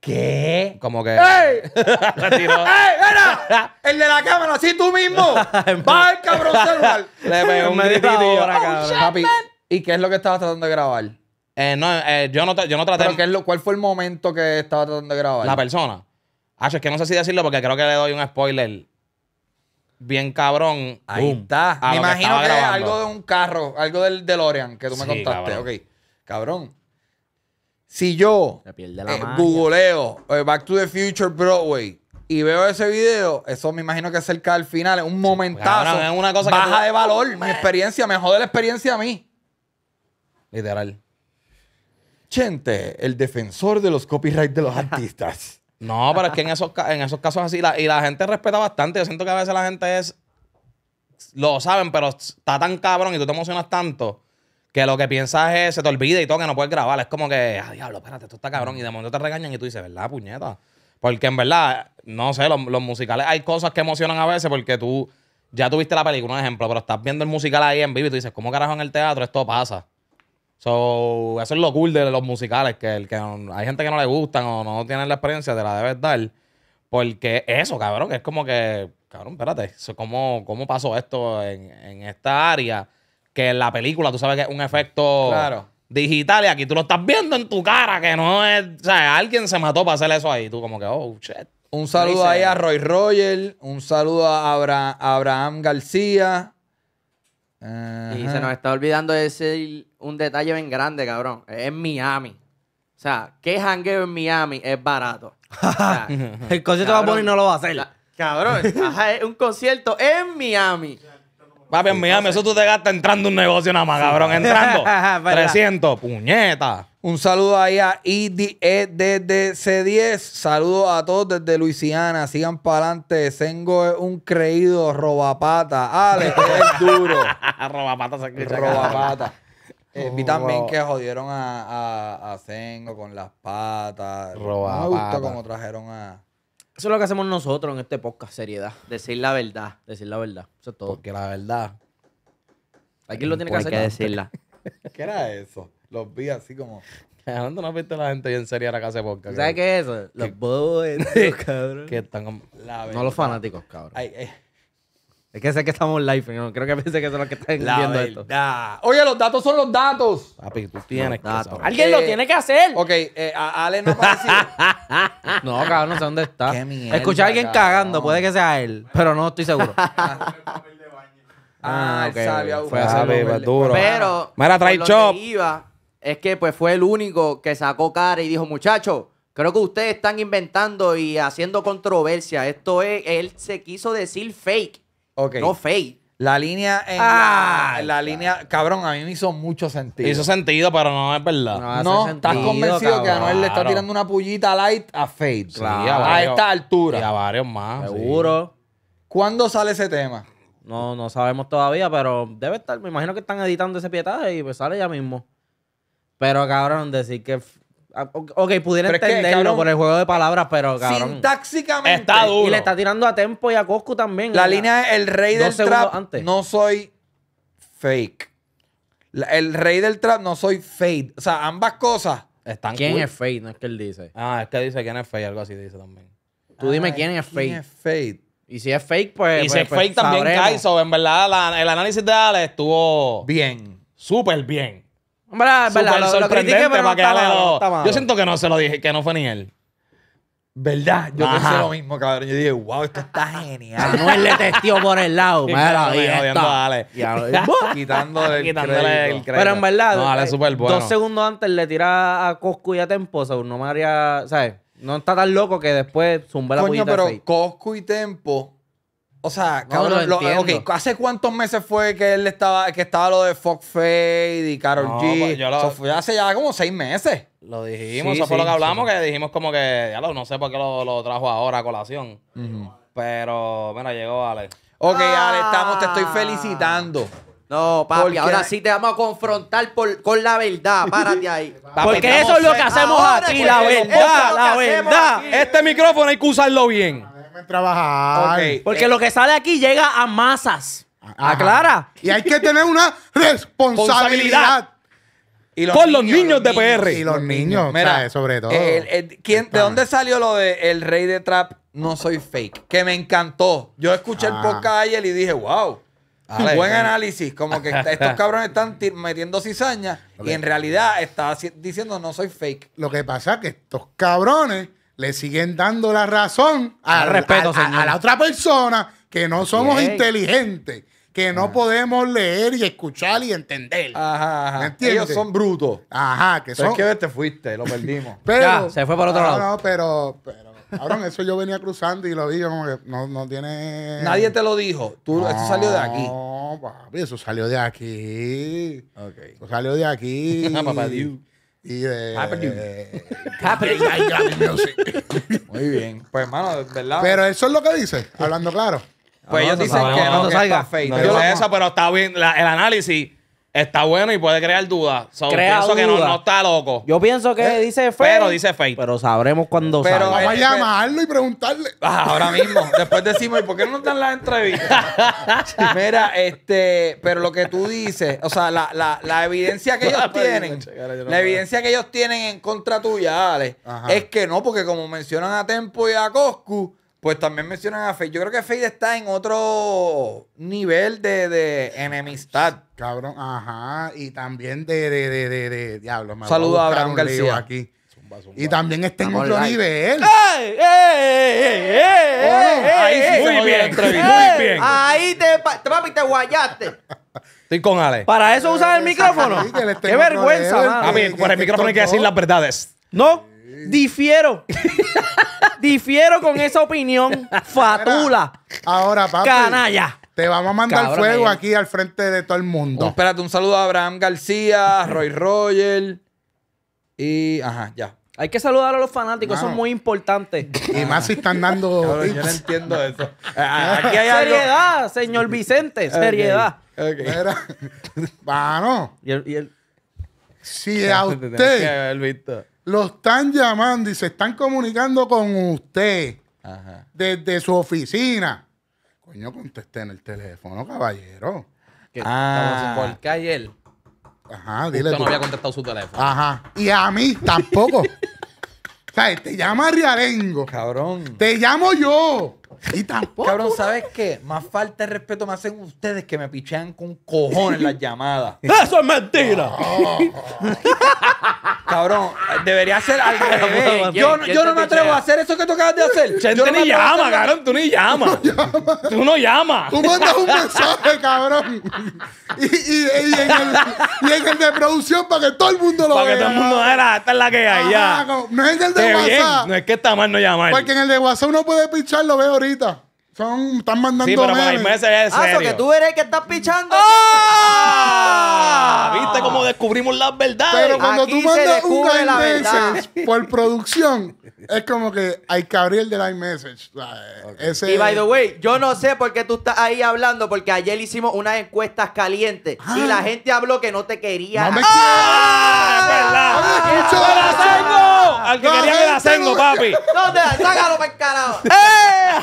¿Qué? Como que. ¡Ey! ¡Ey, era! El de la cámara, sí, tú mismo. Va el cabrón celular. Le pegó un grito ahora, la cabrón. Papi, ¿y qué es lo que estabas tratando de grabar? Eh, no, eh, yo, no, yo no traté. qué es ¿Cuál fue el momento que estaba tratando de grabar? La persona. Ah, es que no sé si decirlo porque creo que le doy un spoiler bien cabrón. Ahí está. Me imagino que, es algo de un carro, algo del DeLorean que tú me contaste. Cabrón. Ok. Cabrón, si yo eh, googleo eh, Back to the Future Broadway y veo ese video, eso me imagino que cerca del final, es un momentazo. es una cosa que baja de valor mi experiencia, me jode la experiencia a mí. Literal. Gente, el defensor de los copyrights de los artistas. No, pero es que en esos, en esos casos así, y la gente respeta bastante. Yo siento que a veces la gente es. Lo saben, pero está tan cabrón y tú te emocionas tanto que lo que piensas es, se te olvida y todo, que no puedes grabar. Es como que, ah, diablo, espérate, esto está cabrón. Y de momento te regañan y tú dices, ¿verdad, puñeta? Porque en verdad, no sé, los, musicales, hay cosas que emocionan a veces porque tú ya tuviste la película, un ejemplo, pero estás viendo el musical ahí en vivo y tú dices, ¿cómo carajo en el teatro esto pasa? eso es lo cool de los musicales, que, el que hay gente que no le gustan o no tienen la experiencia, te la debes dar. Porque eso, cabrón, es como que, cabrón, espérate, ¿cómo, pasó esto en, en esta área? que en la película tú sabes que es un efecto digital y aquí tú lo estás viendo en tu cara, que no es. O sea, alguien se mató para hacer eso ahí. Tú, como que, oh, shit. Un saludo ahí a Roy Roger, un saludo a Abraham García. Y se nos está olvidando decir un detalle bien grande, cabrón. Es Miami. O sea, ¿qué hangueo en Miami es barato? el concierto va a poner y no lo va a hacer. cabrón, un concierto en Miami. Papi, en Miami, eso tú te gastas entrando un negocio nada más, cabrón. Entrando. 300, puñeta. Un saludo ahí a eh, c 10 Saludos a todos desde Luisiana. Sigan para adelante. Sengo es un creído robapata. Ale, es duro. robapata se escucha. Robapata. Eh, vi también que jodieron a, a, Sengo con las patas. Robapata. Me gusta como trajeron a... Eso es lo que hacemos nosotros en este podcast, seriedad. Decir la verdad. Decir la verdad. Eso es todo. Porque la verdad. quien lo tiene que hacer. Hay que decirla. ¿Qué era eso? Los vi así como. ¿Dónde no has visto la gente bien seria en la casa de podcast? ¿Sabes qué es eso? Los bobos cabrón. Que están. como no los fanáticos, cabrón. Ay, ay. Eh. Es que sé que estamos live, creo que pensé que son los que están viendo esto. Oye, los datos son los datos. Papi, tú tienes que Alguien lo eh, tiene que hacer. Ok, eh, Ale no decir No, cabrón, no sé dónde está. Escuché a alguien cagando, puede que sea él, pero no estoy seguro. Ah, ah ok, fue a duro. Pero. Mira, trae iba es que pues fue el único que sacó cara y dijo, muchachos, creo que ustedes están inventando y haciendo controversia. Esto es, él se quiso decir fake. No Fade. La línea ah, la, línea, cabrón, a mí me hizo mucho sentido. Hizo sentido, pero no es verdad. No, estás convencido que que Noel le está tirando una pullita light a Fade. a a esta esta Y a varios más. Seguro. ¿Cuándo sale ese tema? No, no sabemos todavía, pero debe estar. Me imagino que están editando ese pietaje y pues sale ya mismo. Pero cabrón, decir que Ah, ok, pudiera entenderlo por el juego de palabras, pero cabrón. Sintáxicamente. Está duro. Y le está tirando a Tempo y a Coscu también. La, línea es el rey del trap. No soy fake. el rey del trap no soy fake O sea, ambas cosas están ¿Quién es fake No es que él dice. Ah, es que dice quién es fake algo así dice también. Tú dime ah, quién es fake ¿Quién es Y si es fake, pues. Y si pues, es fake pues, también, So, En verdad, el análisis de Ale estuvo. Bien. Súper bien lo, lo pero Yo siento que no se lo dije, que no fue ni él. ¿Verdad? Yo pensé lo mismo, cabrón. Yo dije, wow, esto está genial. No, él le testió por el lado. Mira, y eh, quitándole, quitándole el crédito. Pero en verdad, eh, dos segundos antes le tira a Coscu y a Tempo. O no me haría, ¿sabes? No está tan loco que después zumba la Coño, pero Coscu y Tempo o sea, cabrón, ¿hace cuántos meses fue que él estaba, que estaba lo de Fox Fade y Carol G? Pues, hace ya como seis meses. Lo dijimos, eso fue lo que hablamos, que dijimos como que, ya lo, no sé por qué lo, trajo ahora a colación. Pero, bueno, llegó Ale. Ok, ah. estamos, te estoy felicitando. No, papi, ahora sí te vamos a confrontar con la verdad. Párate ahí. porque eso es lo que hacemos ah, aquí, la verdad, la verdad. Este micrófono hay que usarlo bien trabajar. Porque eh, lo que sale aquí llega a masas. Aclara. Y hay que tener una responsabilidad. los Por los niños, de PR. Y los, niños, Mira, sobre todo. Eh, ¿De dónde salió lo de El Rey de Trap No Soy Fake? Que me encantó. Yo escuché el ah. podcast ayer y dije, wow. buen análisis. Como que estos cabrones están metiendo cizaña y en realidad está diciendo no soy fake. Lo que pasa es que estos cabrones le siguen dando la razón a, la otra persona que no somos inteligentes, que no ah. podemos leer y escuchar y entender. Ajá, ajá. Ellos son brutos. Ajá, que son. es que te fuiste, lo perdimos. ya, se fue para otro lado. No, pero, pero cabrón, eso yo venía cruzando y lo vi como que no, tiene. Nadie te lo dijo. Tú, eso salió de aquí. No, papi, eso salió de aquí. Ok. Eso salió de aquí. Papá Dios y de eh, Happening. Eh, Muy bien. Pues hermano, ¿verdad? Pero eso es lo que dice, hablando claro. Pues ah, ellos dicen que no, salga. Yo eso pero está bien. el análisis Está bueno y puede crear dudas. creo pienso que no, está loco. Yo pienso que eh, dice fake. Pero dice fake. Pero sabremos cuándo pero, Vamos a eh, llamarlo y preguntarle. Ah, ahora mismo. Después decimos, ¿por qué no nos dan las entrevistas? Mira, este, pero lo que tú dices, o sea, la, evidencia que ellos tienen, la evidencia que ellos tienen en contra tuya, Ale, es que no, porque como mencionan a Tempo y a Coscu, pues también mencionan a Fade. Yo creo que Fade está en otro nivel de, de enemistad. Cabrón, ajá. Y también de, de, de, de, de diablo. Me Saludos a, Abraham García. Aquí. Y también está en otro nivel. ¡Ey! ¡Ey! Muy bien, Muy bien. Ahí te, papi, te guayaste. Estoy con Ale. ¿Para eso usas el micrófono? Qué vergüenza. a mí por el micrófono hay que decir las verdades. ¿No? Difiero. Difiero con esa opinión. Fatula. Ahora, papi. Canalla. Te vamos a mandar fuego aquí al frente de todo el mundo. espérate, un saludo a Abraham García, Roy Roger. Y. Ajá, ya. Hay que saludar a los fanáticos, eso es muy importante. Y más si están dando. yo no entiendo eso. Ah, aquí hay seriedad, señor Vicente, seriedad. bueno Y el- si a usted lo están llamando y se están comunicando con usted Ajá. desde su oficina. Coño, contesté en el teléfono, caballero. Que ah. estamos Ajá, dile Usted no había contestado su teléfono. Ajá. Y a mí tampoco. o sea, te llama Riarengo. Cabrón. Te llamo yo. Y tampoco. Cabrón, ¿sabes qué? Más falta de respeto me hacen ustedes que me pichean con cojones las llamadas. ¡Eso es mentira! Cabrón, debería ser algo yo, no, yo no me atrevo a hacer eso que tú acabas de hacer. Chente ni llama, cabrón. Tú ni llamas. tú no llamas. Tú mandas un mensaje, cabrón. Y, y, y, en el, y, en el, de producción para que todo el mundo lo vea. Para que todo el mundo vea, esta es la que hay. ya. No es el de WhatsApp. No es que está mal no llamar. Porque en el de WhatsApp uno puede pichar, lo veo ahorita. ahorita. Son, están mandando. Sí, pero para irme Ah, so que tú eres el que estás pichando. ¡Ah! ¿Viste cómo descubrimos las verdades? Pero cuando tú mandas un iMessage por producción, es como que hay que abrir el del iMessage. Okay. Ese... Y by the way, yo no sé por qué tú estás ahí hablando, porque ayer hicimos unas encuestas calientes y ah. la gente habló que no te quería. ¡No me ¡Ah! ¡Es verdad! Ah, ¡Me la tengo! Al que quería que la tengo, papi. ¿Dónde? Sácalo para el carajo. ¡Eh!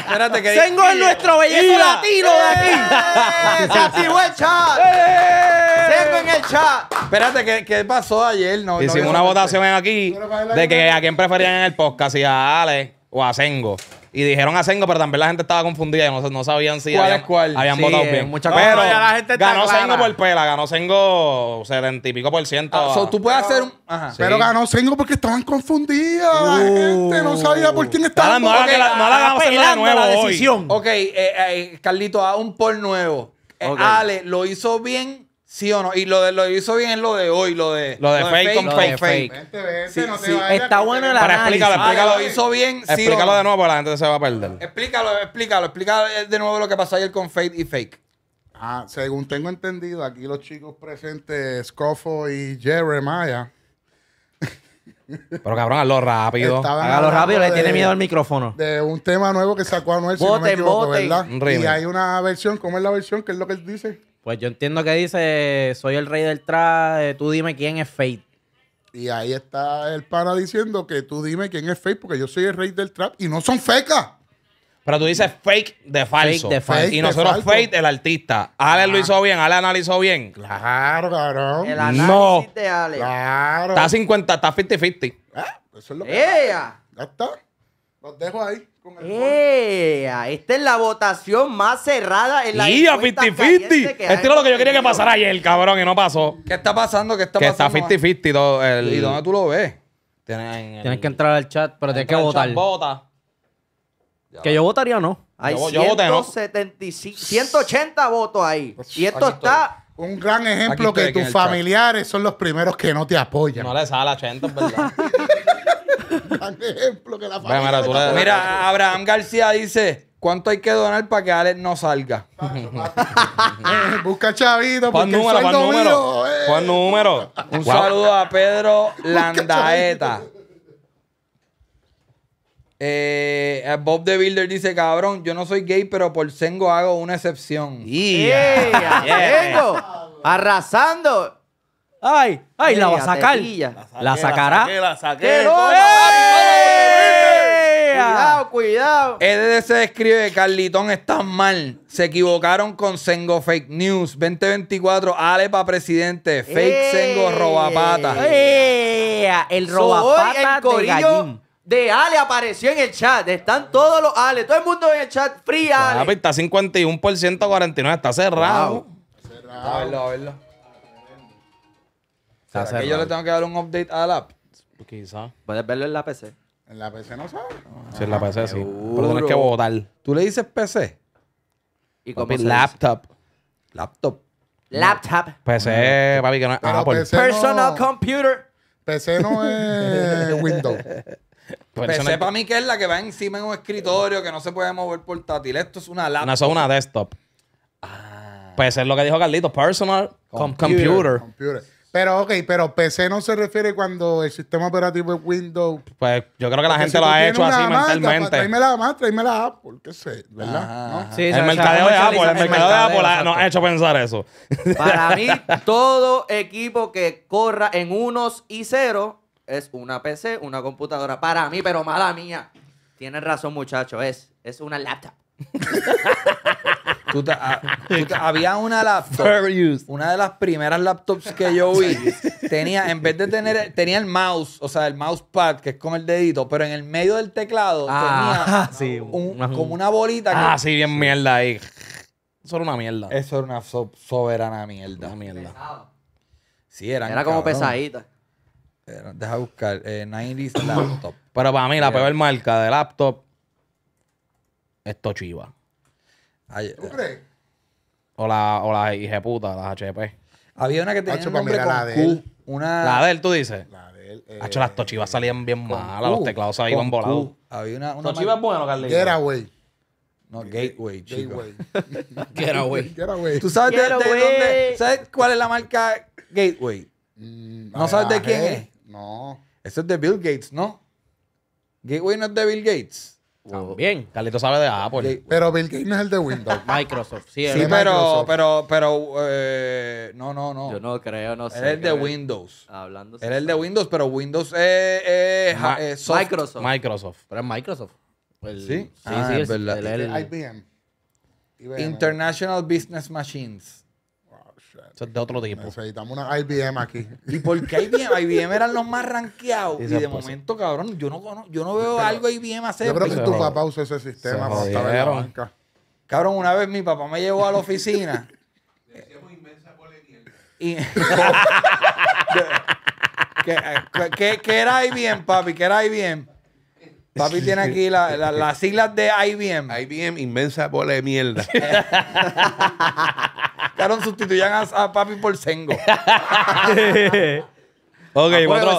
Espérate que... ¡Tengo nuestro nuestro bellezo latino de aquí. Se activó el chat. ¡Eh! Tengo en el chat. Espérate, ¿qué, qué pasó ayer? No, Hicimos una votación aquí de que a quién preferían en el podcast, si a Ale o a Sengo. Y dijeron a Sengo, pero también la gente estaba confundida. No, no sabían si habían, votado eh, bien. pero ya la gente ganó Sengo por pela. Ganó Sengo 70 y pico por ciento. Ah, tú puedes hacer un. Pero ganó Sengo porque estaban confundidas. La uh. gente no sabía por quién estaba. no la- no la hagamos hoy. decisión. Ok, eh, eh Carlito, a un por nuevo. Eh, Ale lo hizo bien Sí o no. Y lo, de, lo hizo bien es lo de hoy, lo de, lo de fake, con fake. Está bueno el análisis. Explícalo, ah, explícalo. lo hizo bien. explícalo de nuevo para la gente se va a perder. Explícalo, explícalo. Explícalo de nuevo lo que pasó ayer con fake y fake. Ah, según tengo entendido, aquí los chicos presentes, Scofo y Jeremiah. Pero cabrón, hazlo rápido. Hágalo rápido, le tiene miedo al micrófono. De un tema nuevo que sacó a si no me equivoco, ¿verdad? Y hay una versión, ¿cómo es la versión? ¿Qué es lo que él dice? Pues yo entiendo que dice, soy el rey del trap, eh, tú dime quién es fake. Y ahí está el pana diciendo que tú dime quién es fake, porque yo soy el rey del trap y no son fecas. Pero tú dices fake de falso. y nosotros fake el artista. Ale lo hizo bien, Ale analizó bien. Claro, cabrón. El análisis no. de Ale. Claro. Está 50, está 50-50. ¿Eh? Ah, eso es lo que. ¡Ella! Ya está. Los dejo ahí. Esta es la votación más cerrada en la a 50 50-50! Esto es lo que yo quería que pasara ayer, cabrón, y no pasó. ¿Qué está pasando? ¿Qué está que está 50-50 ¿Y dónde tú lo ves? Tienes, que entrar al chat, pero tienes que votar. vota. Que yo votaría no. Hay yo, yo 175, 180 votos ahí. Y esto está un gran ejemplo que tus familiares son los primeros que no te apoyan. No le sale a 80, ¿verdad? mira, Abraham García dice. ¿Cuánto hay que donar para que Alex no salga? Busca chavito. ¿Cuál número, eh. número. Un saludo a Pedro Landaeta. Eh, eh, Bob De Builder dice, cabrón, yo no soy gay, pero por Sengo hago una excepción. Arrasando. ¡Ay! ¡Ay! la va a sacar. La, la sacará. La ¡eh! Cuidado, cuidado. se describe Carlitón está mal. Se equivocaron con Sengo Fake News. 2024, Ale para presidente. Fake Sengo Robapata. El Robapata el de de Ale apareció en el chat. Están todos los Ale, todo el mundo en el chat. Free Ale. está 51% 49, está cerrado. Está cerrado. A verlo, a ¿Será que yo le tengo que dar un update a la app? Quizá. Puedes verlo en la PC. En la PC no sabes. Sí, en la PC sí. Pero tienes que votar. Tú le dices PC. ¿Y cómo laptop. Laptop. Laptop. PC, papi, que no es Apple. Personal computer. PC no es Windows. PC, pues para mí que es la que va encima en un escritorio, que no se puede mover portátil. Esto es una laptop. No, eso es una desktop. Ah. PC pues es lo que dijo Carlito. Personal computer. computer. Pero, ok, pero PC no se refiere cuando el sistema operativo es Windows. Pues yo creo que la gente lo ha hecho así mentalmente. Tráeme la más, tráeme la Apple, qué sé, ¿verdad? Sí, el, mercadeo de Apple, el mercadeo de Apple nos ha hecho pensar eso. Para mí, todo equipo que corra en unos y cero es una PC, una computadora. Para mí, pero mala mía. Tienes razón, muchacho, es, es una laptop. Ah, había una laptop. Una de las primeras laptops que yo vi tenía, en vez de tener, tenía el mouse, o sea, el pad que es con el dedito, pero en el medio del teclado ah, tenía sí, como una bolita. ah, sí, bien mierda ahí. Eso era una mierda. Eso era una soberana mierda. Una mierda. Era como pesadita. deja buscar. 90s eh, laptop. Pero para mí, la peor marca de laptop es Toshiba. Ay, ¿Tú crees? Eh, o la, o puta, las HP. Había una que tenía un nombre con la de Q. Una... La de tú dices. La de él. Eh, las tochivas salían bien malas, los teclados se iban volados. Había una... una Tochiba es bueno, Carlitos. Getaway. No, Gateway, chico. Gateway. Getaway. ¿Tú sabes de, dónde? ¿Sabes cuál es la marca Gateway? Mm, ¿No sabes de quién es? No. Eso es de Bill Gates, ¿no? Gateway no es de Bill Gates. También. Carlitos sabe de Apple. Pero Bill Gates no es el de Windows. Microsoft, sí. Sí, pero, pero, pero, eh, no, no, no. Yo no creo, no sé. es el de Windows. Era es el de Windows, pero Windows Microsoft. Microsoft. Pero es Microsoft. sí, sí, sí ah, es verdad. El, IBM. International Business Machines es de otro tipo. Necesitamos una IBM aquí. ¿Y por qué IBM? IBM eran los más rankeados. Y, de momento, cabrón, yo no, yo no veo algo IBM hacer. Yo creo que tu papá usa ese sistema para la banca. Cabrón, una vez mi papá me llevó a la oficina. Le hicimos inmensa y... ¿Qué, qué era IBM, papi? ¿Qué era IBM? Papi tiene aquí las siglas de IBM. IBM, inmensa bola de mierda. Caron, sustituyan a, papi por Sengo. ok, otro,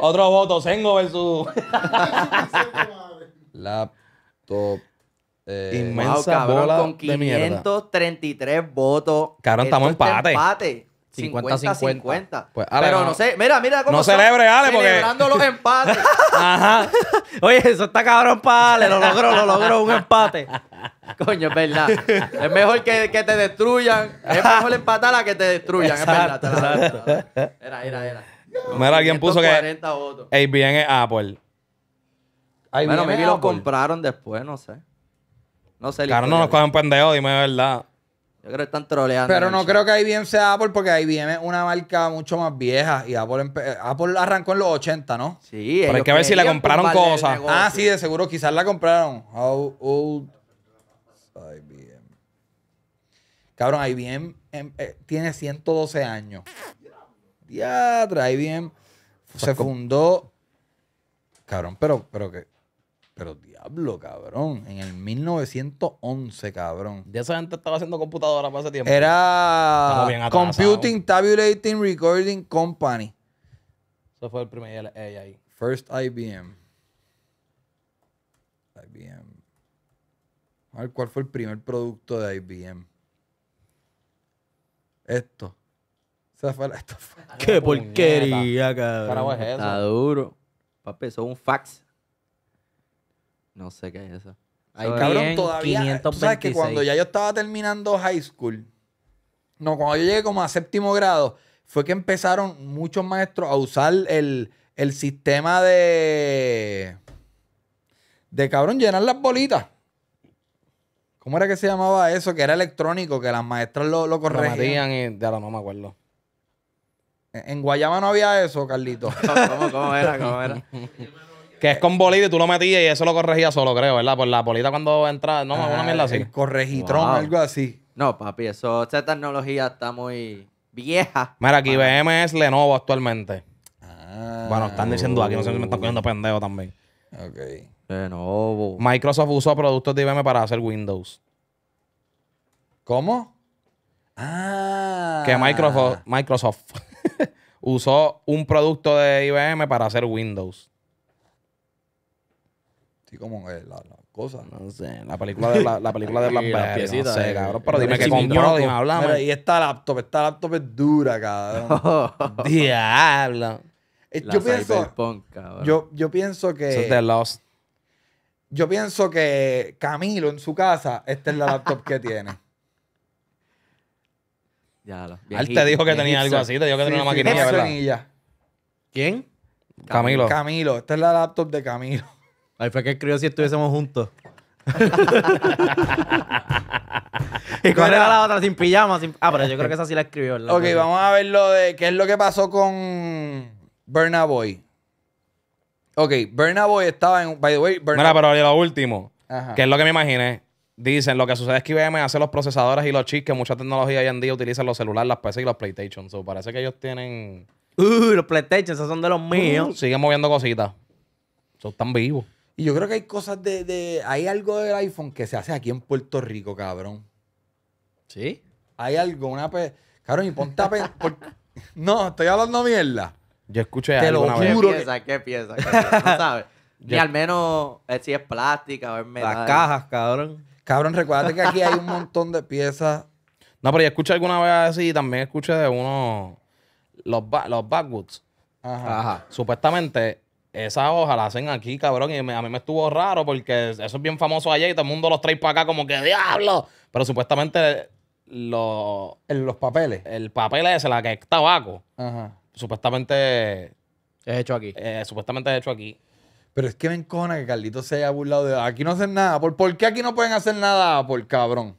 otro voto. Sengo versus... La Eh, inmensa bola con 533 de mierda. votos. Cabrón, estamos empate. empate. 50-50. Pues, Pero no, sé, mira, mira cómo. No celebre, Ale, porque. Celebrando los empates. Ajá. Oye, eso está cabrón para Ale. Lo logró, lo logró un empate. Coño, es verdad. Es mejor que, que te destruyan. Es mejor empatar a que te destruyan. Era, era, era. mira, alguien puso que. ABN es Apple. bueno, me lo compraron después, no sé. No sé. Claro, no nos cogen pendejos, dime de verdad. Yo creo que están troleando. Pero no creo que IBM sea Apple porque IBM es una marca mucho más vieja y Apple, arrancó en los 80, ¿no? Sí, Pero hay que ver si le compraron cosas. Ah, sí, de seguro, quizás la compraron. old Cabrón, IBM bien em, eh, tiene 112 años. Diatra, IBM se pues, fundó. Cabrón, pero, pero que pero diablo, cabrón. En el 1911, cabrón. Ya esa gente estaba haciendo computadoras para ese tiempo. Era Computing Tabulating Recording Company. Eso fue el primer AI. First IBM. IBM. A ver, ¿cuál fue el primer producto de IBM? Esto. Esa fue la, Qué porquería, cabrón. Está duro. Papi, eso es un fax. No sé qué es eso. Ahí cabrón, todavía. ¿tú sabes que cuando ya yo estaba terminando high school, no, cuando yo llegué como a séptimo grado, fue que empezaron muchos maestros a usar el, sistema de. de cabrón, llenar las bolitas. ¿Cómo era que se llamaba eso? Que era electrónico, que las maestras lo, lo corregían. y de ahora no me acuerdo. En, Guayama no había eso, Carlito. ¿Cómo, cómo era? ¿Cómo era? Que es con bolita y tú lo metías y eso lo corregía solo, creo, ¿verdad? Por la bolita cuando entra, no, una mierda así. algo así. No, papi, eso, esa tecnología está muy vieja. Mira, que IBM es Lenovo actualmente. Ah. bueno, están diciendo aquí, no sé si me están cogiendo pendejo también. Ok. Lenovo. Microsoft usó productos de IBM para hacer Windows. ¿Cómo? Ah. Que Microsoft, Microsoft usó un producto de IBM para hacer Windows. Sí, como que la, la cosa. No sé, la película de la, película de Las No sé, eh. cabrón, pero dime que compró, y esta laptop, esta laptop es dura, cabrón. Diablo. yo pienso, yo, yo, pienso que. Eso Lost. Yo pienso que Camilo en su casa, esta es la laptop que tiene. Ya, lo, Él te dijo que tenía algo así, te dijo que tenía una maquinilla, ¿verdad? ¿Quién? Camilo. Camilo, esta es la laptop de Camilo. Ahí fue que escribió si estuviésemos juntos. ¿Y cuál era la otra? Sin pijama. Ah, pero yo creo que esa sí la escribió, Ok, vamos a ver lo de qué es lo que pasó con Burna Boy. Ok, Burna estaba en. By the way, Burna Mira, pero lo último, Ajá. que es lo que me imaginé. Dicen, lo que sucede es que IBM hace los procesadores y los chips que mucha tecnología hoy en día utilizan los celulares, las PC y los PlayStation. parece que ellos tienen. Uy, uh, los PlayStation, esos son de los míos. siguen moviendo cositas. Son tan vivos. Y yo creo que hay cosas de, Hay algo del iPhone que se hace aquí en Puerto Rico, cabrón. ¿Sí? Hay algo, Cabrón, y ponte a No, estoy hablando mierda. Yo escuché Te algo vez. ¿Qué pieza? ¿Qué ¿No sabes? Y al menos eh, si es plástica o es metal. Las cajas, cabrón. Cabrón, recuérdate que aquí hay un montón de piezas. No, pero yo escuché alguna vez así y también escuché de uno... Los, los backwoods. Ajá. Ajá. Supuestamente esa hoja la hacen aquí, cabrón, y a mí me estuvo raro porque eso es bien famoso allá y todo el mundo los trae para acá como que diablo. Pero supuestamente los... En los papeles. el papel ese, la que es tabaco, Ajá. supuestamente Es hecho aquí. Eh, supuestamente supuestamente hecho aquí. Pero es que me encona que Carlito se haya burlado de. Aquí no hacen nada. ¿Por, qué aquí no pueden hacer nada? Por cabrón.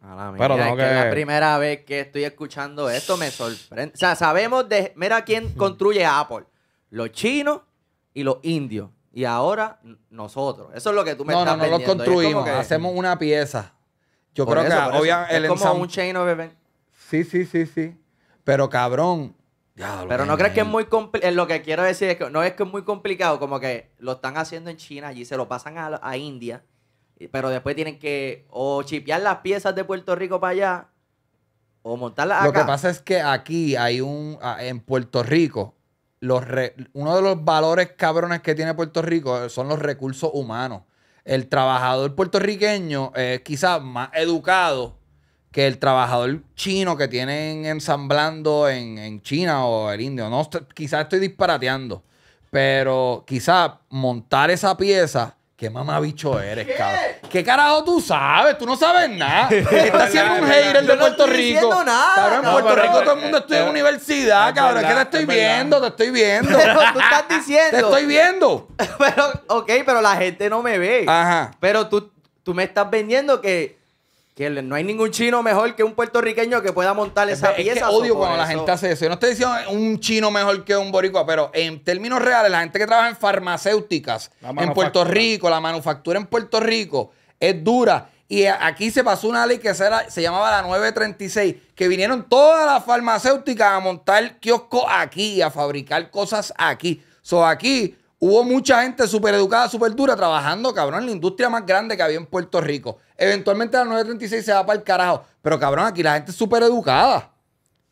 A la Pero mierda, es que- la primera vez que estoy escuchando esto me sorprende. O sea, sabemos de. Mira quién construye Apple los chinos y los indios. Y ahora nosotros. Eso es lo que tú me estás No, no, no los construimos. Hacemos una pieza. Yo creo que obviamente Es como un chain Sí, sí, sí, sí. Pero cabrón. pero no crees que es muy complicado. Lo que quiero decir es que no es que es muy complicado, como que lo están haciendo en China, allí se lo pasan a, a India, pero después tienen que o chipear las piezas de Puerto Rico para allá o montarlas acá. Lo que pasa es que aquí hay un. En Puerto Rico los uno de los valores cabrones que tiene Puerto Rico son los recursos humanos. El trabajador puertorriqueño es quizás más educado que el trabajador chino que tienen ensamblando en, en China o el indio. No, quizás estoy disparateando, pero quizás montar esa pieza ¿Qué mamabicho eres, cabrón? ¿Qué carajo tú sabes? Tú no sabes nada. Estás siendo un hater de Puerto Rico. No nada. en Puerto Rico todo el mundo estudia en universidad, cabrón. ¿Qué te estoy viendo, te estoy viendo. Pero tú estás diciendo. Te estoy viendo. Pero, ok, pero la gente no me ve. Ajá. Pero tú, tú me estás vendiendo que no hay ningún chino mejor que un puertorriqueño que pueda montar esa es pieza. Que odio cuando la gente hace eso. Yo no estoy diciendo un chino mejor que un boricua, pero en términos reales, la gente que trabaja en farmacéuticas en Puerto Rico, la manufactura en Puerto Rico, es dura. Y aquí se pasó una ley que se, se llamaba la 936, que vinieron todas las farmacéuticas a montar kioscos aquí, a fabricar cosas aquí. So aquí Hubo mucha gente súper educada, súper dura, trabajando, cabrón, en la industria más grande que había en Puerto Rico. Eventualmente la 936 se va para el carajo. Pero, cabrón, aquí la gente es súper educada.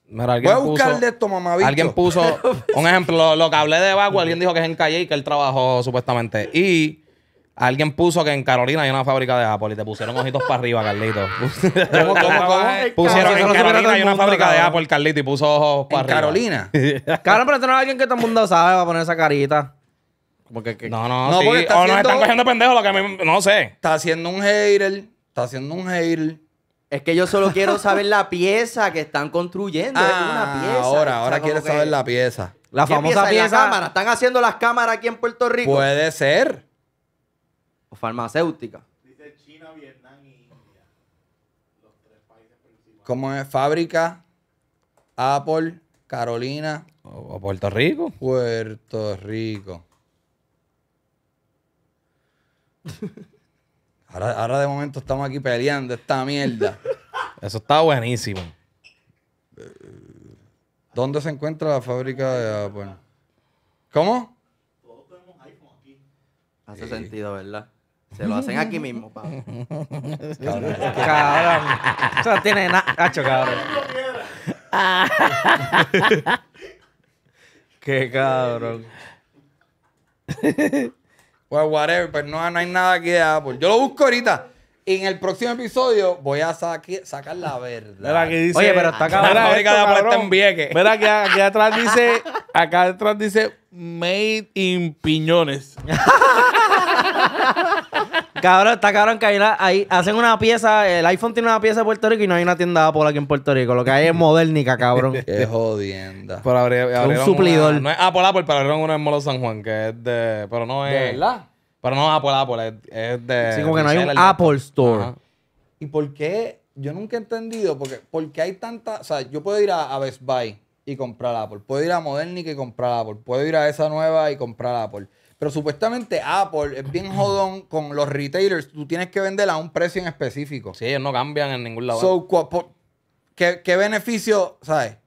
Voy a buscar de esto, mamá. Alguien puso un ejemplo, lo, que hablé de Baco, alguien dijo que es en Calle y que él trabajó supuestamente. Y alguien puso que en Carolina hay una fábrica de Apple y te pusieron ojitos para arriba, Carlito. ¿Cómo, cómo, Pusieron en Carolina hay una fábrica de Apple, Carlito, y puso ojos para ¿En Carolina. Cabrón, pero esto no es alguien que todo el mundo sabe va a poner esa carita no, no, no nos están cogiendo pendejos, lo que a mí, no sé. Está haciendo un hater, está haciendo un hater. Es que yo solo quiero saber la pieza que están construyendo. Ah, ahora, ahora quiero saber la pieza. La famosa pieza. ¿Están haciendo las cámaras aquí en Puerto Rico? Puede ser. O farmacéutica. Dice China, Vietnam India. Los tres países principales. ¿Cómo es? Fábrica, Apple, Carolina. o Puerto Rico. Puerto Rico. Ahora, ahora de momento estamos aquí peleando esta mierda. Eso está buenísimo. ¿Dónde se encuentra la fábrica de bueno? ¿Cómo? Todos tenemos iPhone aquí. Hace sentido, ¿verdad? Se lo hacen aquí mismo, Pablo. Cabrón, Eso tiene cabrón. Qué cabrón. Pues, whatever, pero pues no, no hay nada aquí de pues Apple. Yo lo busco ahorita. Y en el próximo episodio voy a sacar la verdad. Oye, pero está acá Mira que aquí atrás dice, acá atrás dice made in piñones. cabrón, está cabrón que ahí, hacen una pieza. El iPhone tiene una pieza de Puerto Rico y no hay una tienda Apple aquí en Puerto Rico. Lo que hay es modernica, cabrón. Qué jodienda. Pero un suplidor. no es Apple Apple, pero abrieron una en Molo San Juan que es de. Pero no es. ¿De verdad? Pero no es Apple Apple, es, de. Sí, como que no hay un Apple Store. ¿Y por qué? Yo nunca he entendido, porque, qué hay tanta. O sea, yo puedo ir a, Best Buy y comprar Apple. Puedo ir a Modernica y comprar Apple. Puedo ir a esa nueva y comprar Apple. Pero supuestamente Apple es bien jodón con los retailers. Tú tienes que venderla a un precio en específico. Sí, ellos no cambian en ningún lado. ¿qué, beneficio, sabes?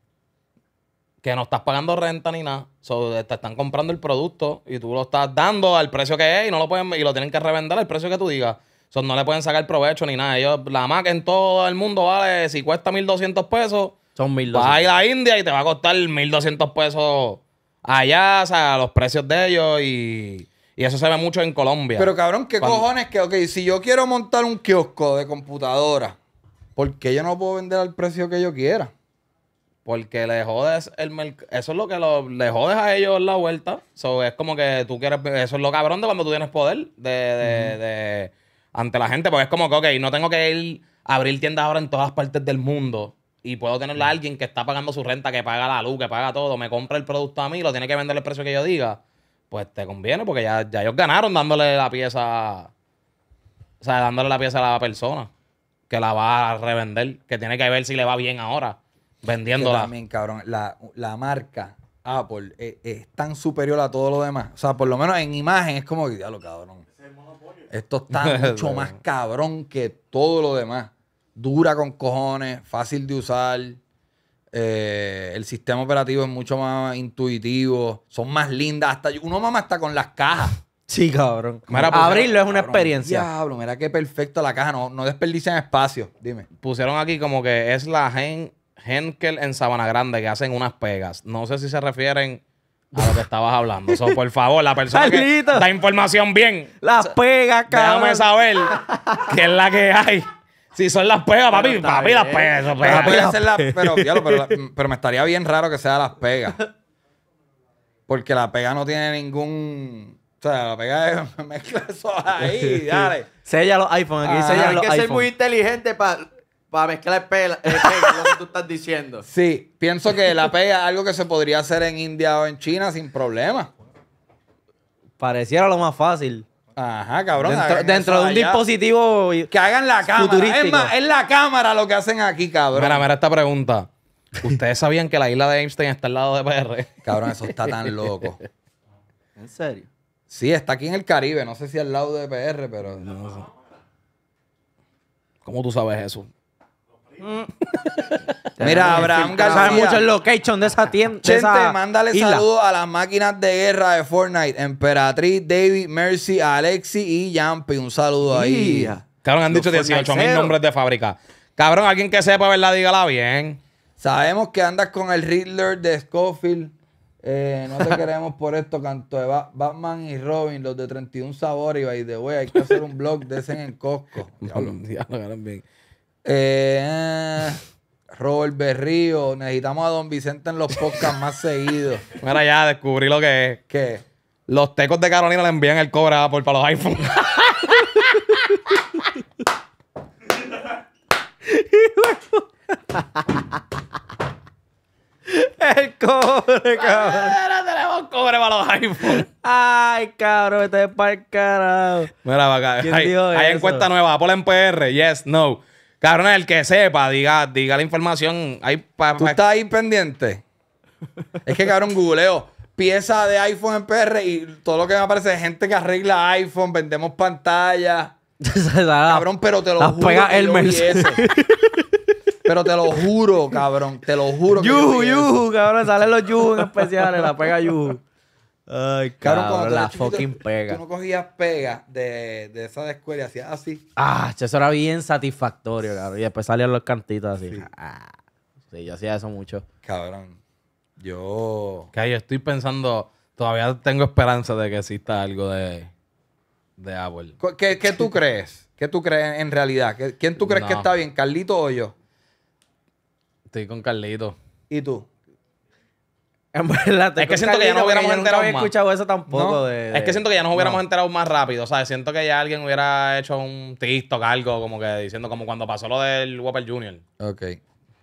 que no estás pagando renta ni nada. te están comprando el producto y tú lo estás dando al precio que es y no lo pueden y lo tienen que revender al precio que tú digas. no le pueden sacar provecho ni nada. Ellos, la Mac en todo el mundo vale, si cuesta 1.200 pesos, son 1.200. Vas a ir a India y te va a costar 1.200 pesos allá, o sea, los precios de ellos y, eso se ve mucho en Colombia. Pero cabrón, ¿qué cojones que, ok, si yo quiero montar un kiosco de computadora, ¿por qué yo no puedo vender al precio que yo quiera? Porque le jodes el mercado, Eso es lo que lo- le jodes a ellos la vuelta. So, es como que tú quieres. Eso es lo cabrón de cuando tú tienes poder de, de- ante la gente. Porque es como que, ok, no tengo que ir a abrir tiendas ahora en todas partes del mundo y puedo tenerle a alguien que está pagando su renta, que paga la luz, que paga todo, me compra el producto a mí, lo tiene que vender el precio que yo diga, pues te conviene porque ya, ellos ganaron dándole la pieza, o sea, dándole la pieza a la persona que la va a revender, que tiene que ver si le va bien ahora vendiéndola. también, cabrón, la, marca Apple e, es, tan superior a todo lo demás. O sea, por lo menos en imagen es como que, diablo, cabrón. Esto está mucho más cabrón que todo lo demás dura con cojones, fácil de usar. Eh, el sistema operativo es mucho más intuitivo. Son más lindas. Hasta uno mama hasta con las cajas. Sí, cabrón. Pues, Abrirlo es una experiencia. Diablo, mira qué perfecto la caja. No, no desperdician espacio. Dime. Pusieron aquí como que es la gen Henkel en Sabana Grande que hacen unas pegas. No sé si se refieren a lo que estabas hablando. por favor, la persona que da información bien, Las pegas, cabrón. déjame saber qué es la que hay. Si son las pegas, papi, papi, las pegas. Son pegas. Pero, me estaría bien raro que sea las pegas. Porque la pega no tiene ningún. O sea, la pega es mezcla eso ahí, dale. Sella los iPhones. Aquí hay ah, que ser muy inteligente para mezclar pela, lo que tú estás diciendo. Sí, pienso que la pega es algo que se podría hacer en India o en China sin problema. Pareciera lo más fácil. Ajá, cabrón. Dentro, de un dispositivo. Que hagan la cámara. Es es la cámara lo que hacen aquí, cabrón. Mira, mira esta pregunta. ¿Ustedes sabían que la isla de Einstein está al lado de PR? Cabrón, eso está tan loco. ¿En serio? Sí, está aquí en el Caribe. No sé si al lado de PR, pero. ¿Cómo tú sabes eso? Mm. Mira, Abraham García. sabe mucho el location de esa tienda. Gente, mándale saludos a las máquinas de guerra de Fortnite. Emperatriz, David, Mercy, Alexi y Yampi. Un saludo ahí. Cabrón, han dicho 18 mil nombres de fábrica. Cabrón, alguien que sepa, verla Dígala bien. Sabemos que andas con el Riddler de Scofield. Eh, no te queremos por esto, canto de Batman y Robin, los de 31 sabores y de wey hay que hacer un blog de ese en Costco. Diablo, diablo, bien. Eh, Robert Berrío, necesitamos a Don Vicente en los podcasts más seguidos. Mira, ya descubrí lo que es. ¿Qué? Los tecos de Carolina le envían el cobre a Apple para los iPhones. El cobre, cabrón. tenemos cobre para los iPhones. Ay, cabrón, este es para el carajo. Mira, va acá. hay, encuesta nueva. Apple en PR. Yes, no. Cabrón, el que sepa, diga, diga la información. Hay ¿Tú estás ahí pendiente? es que, cabrón, googleo pieza de iPhone en PR y todo lo que me aparece es gente que arregla iPhone, vendemos pantallas. cabrón, pero te lo juro. Pega el pero te lo juro, cabrón. Te lo juro. Yuhu, cabrón. Salen los yuhu especiales, la pega yuju. Ay, cabrón, la fucking pega. Tú no cogías pega de, esa de escuela y hacías así. Ah, eso era bien satisfactorio, cabrón. Y después salían los cantitos así. Sí. Ah, yo hacía eso mucho. Cabrón, yo... Que estoy pensando... Todavía tengo esperanza de que exista algo de, de Apple. ¿Qué, tú crees? ¿Qué tú crees en realidad? ¿Quién tú crees que está bien, Carlito o yo? Estoy con Carlito. ¿Y tú? es que siento que ya nos hubiéramos enterado más. escuchado eso Es que siento que ya nos hubiéramos enterado más rápido. ¿sabes? Siento que ya alguien hubiera hecho un TikTok, algo como que diciendo, como cuando pasó lo del Whopper Junior. Ok.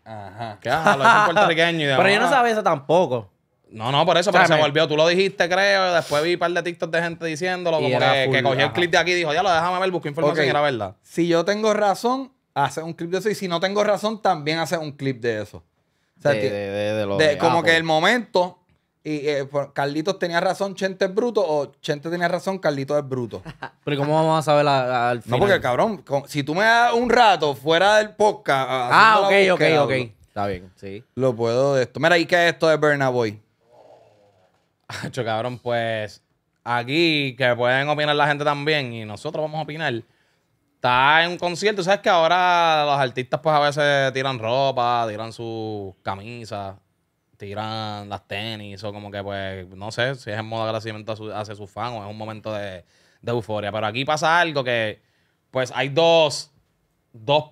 Ajá. Que lo puertorriqueño y Pero yo no sabía eso tampoco. No, no, por eso, pero se volvió. Tú lo dijiste, creo. Después vi un par de TikTok de gente diciéndolo. como que, cogió que el clip de aquí y dijo, ya lo déjame ver, busqué información y era verdad. Si yo tengo razón, hace un clip de eso. Y si no tengo razón, también hace un clip de eso como que el momento. Y eh, pues, Carlitos tenía razón, Chente es bruto, o Chente tenía razón, Carlitos es bruto. Pero ¿cómo vamos a saber al final? No, porque cabrón, si tú me das un rato fuera del podcast. Ah, ok, ok, ok. Está bien, sí. Lo puedo de esto. Mira, ¿y qué es esto de Bernaboy? Boy? Hacho, cabrón, pues aquí que pueden opinar la gente también y nosotros vamos a opinar está en un concierto, sabes que ahora los artistas pues a veces tiran ropa, tiran sus camisas, tiran las tenis o como que pues no sé si es en modo de agradecimiento hacia sus fans o es un momento de, euforia. Pero aquí pasa algo que pues hay dos,